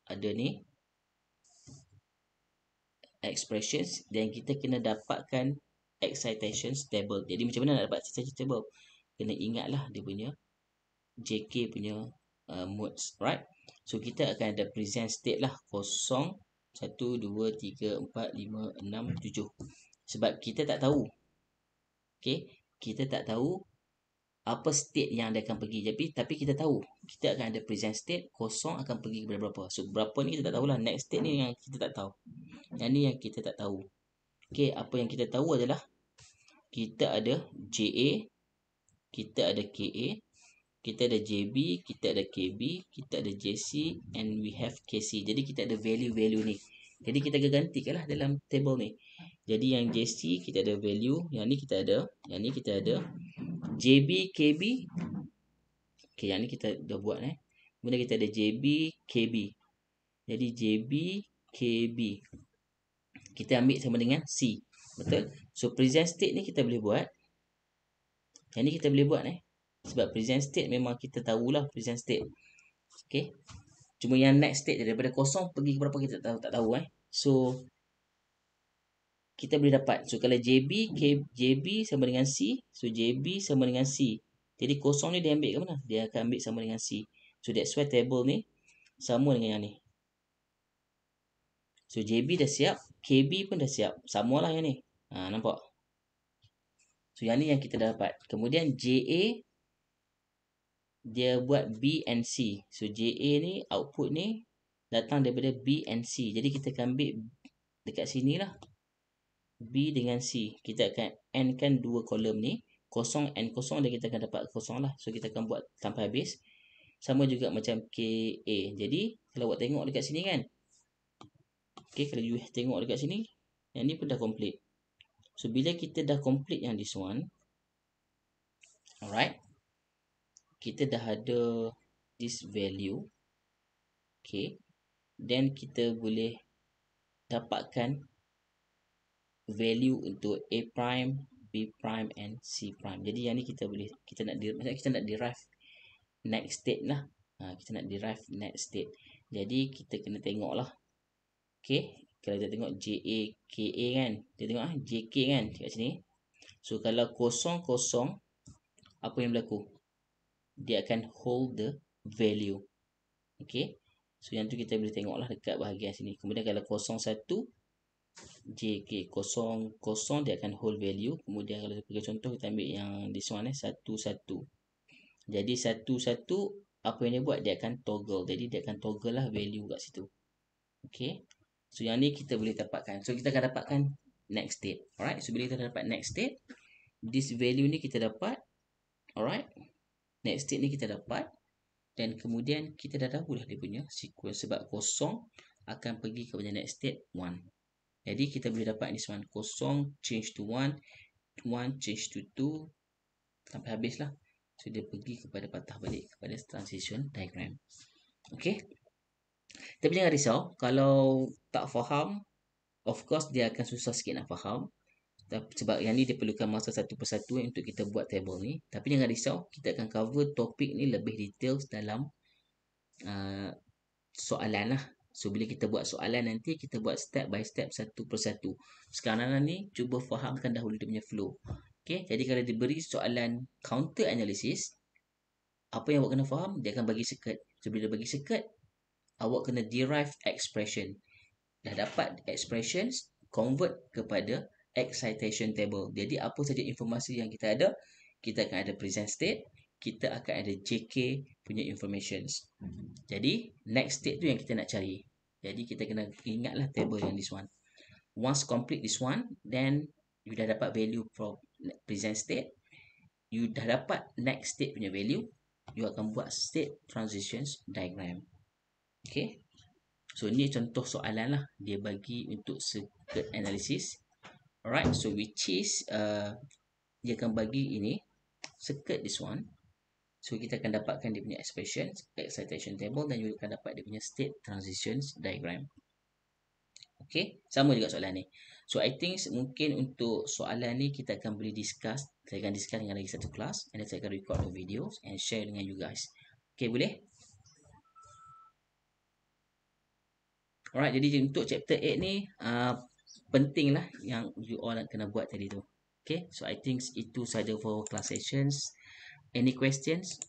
ada ni expressions dan kita kena dapatkan excitation table. Jadi macam mana nak dapat excitation table? Kena ingatlah dia punya JK punya uh, modes, right? So kita akan ada present state lah kosong satu dua tiga empat lima enam tujuh Sebab kita tak tahu. Okay kita tak tahu apa state yang dia akan pergi Jadi, tapi kita tahu kita akan ada present state kosong akan pergi kepada berapa so berapa ni kita tak tahulah next state ni yang kita tak tahu yang ni yang kita tak tahu okey apa yang kita tahu adalah kita ada JA kita ada KA kita ada JB kita ada KB kita ada JC and we have KC jadi kita ada value-value ni jadi kita gantikan lah dalam table ni jadi yang JC kita ada value yang ni kita ada yang ni kita ada JB, KB. Okay, yang ni kita dah buat eh. Kemudian kita ada JB, KB. Jadi JB, KB. Kita ambil sama dengan C. Betul? So present state ni kita boleh buat. Yang ni kita boleh buat eh. Sebab present state memang kita tahulah present state. Okay. Cuma yang next state daripada kosong pergi ke berapa kita tak tahu. Tak tahu eh. So kita boleh dapat. So kalau JB, K, JB sama dengan C. So JB sama dengan C. Jadi kosong ni dia ambil ke mana? Dia akan ambil sama dengan C. So that's why table ni sama dengan yang ni. So JB dah siap. KB pun dah siap. Sama lah yang ni. Ha, nampak? So yang ni yang kita dapat. Kemudian JA. Dia buat B and C. So JA ni output ni datang daripada B and C. Jadi kita akan ambil dekat sini lah. B dengan C. Kita akan N kan dua kolom ni. Kosong, N kosong dan kita akan dapat kosong lah. So, kita akan buat sampai habis. Sama juga macam KA. Jadi, kalau awak tengok dekat sini kan. Okay, kalau you tengok dekat sini. Yang ni pun dah complete. So, bila kita dah complete yang this one. Alright. Kita dah ada this value. Okay. Then, kita boleh dapatkan value untuk a prime b prime and c prime jadi yang ni kita boleh kita nak derive kita nak derive next state lah ha, kita nak derive next state jadi kita kena tengok lah okay kalau kita tengok ja ka kan kita tengok ah jk kan kat sini so kalau kosong kosong apa yang berlaku dia akan hold the value okay so yang tu kita boleh tengok lah dekat bahagian sini kemudian kalau kosong satu JK kosong kosong dia akan hold value kemudian kalau kita contoh kita ambil yang this one eh satu satu jadi satu satu apa yang dia buat dia akan toggle jadi dia akan toggle lah value kat situ okay so yang ni kita boleh dapatkan so kita akan dapatkan next state alright so bila kita dapat next state this value ni kita dapat alright next state ni kita dapat dan kemudian kita dah tahu dah dia punya sequence sebab kosong akan pergi kepada next state 1 jadi kita boleh dapat ni sama 0 change to one, one change to two Sampai habislah So dia pergi kepada patah balik kepada transition diagram Okay Tapi jangan risau Kalau tak faham Of course dia akan susah sikit nak faham sebab yang ni dia perlukan masa satu persatu untuk kita buat table ni Tapi jangan risau, kita akan cover topik ni lebih details dalam uh, soalan lah So, bila kita buat soalan nanti, kita buat step by step satu persatu. Sekarang ni, cuba fahamkan dahulu dia punya flow. Okay, jadi kalau diberi soalan counter analysis, apa yang awak kena faham, dia akan bagi circuit. So, bila bagi circuit, awak kena derive expression. Dah dapat expressions, convert kepada excitation table. Jadi, apa saja informasi yang kita ada, kita akan ada present state, kita akan ada JK punya informations. Hmm. Jadi, next state tu yang kita nak cari. Jadi, kita kena ingatlah table yang this one. Once complete this one, then you dah dapat value from present state. You dah dapat next state punya value. You akan buat state transitions diagram. Okay. So, ni contoh soalan lah. Dia bagi untuk circuit analysis. Alright. So, which is uh, dia akan bagi ini. Circuit this one. So kita akan dapatkan dia punya expression, excitation table dan juga akan dapat dia punya state transitions diagram. Okay, sama juga soalan ni. So I think mungkin untuk soalan ni kita akan boleh discuss, saya akan discuss dengan lagi satu kelas and saya akan record the video and share dengan you guys. Okay, boleh? Alright, jadi untuk chapter 8 ni uh, penting lah yang you all nak kena buat tadi tu. Okay, so I think itu sahaja for class sessions. any questions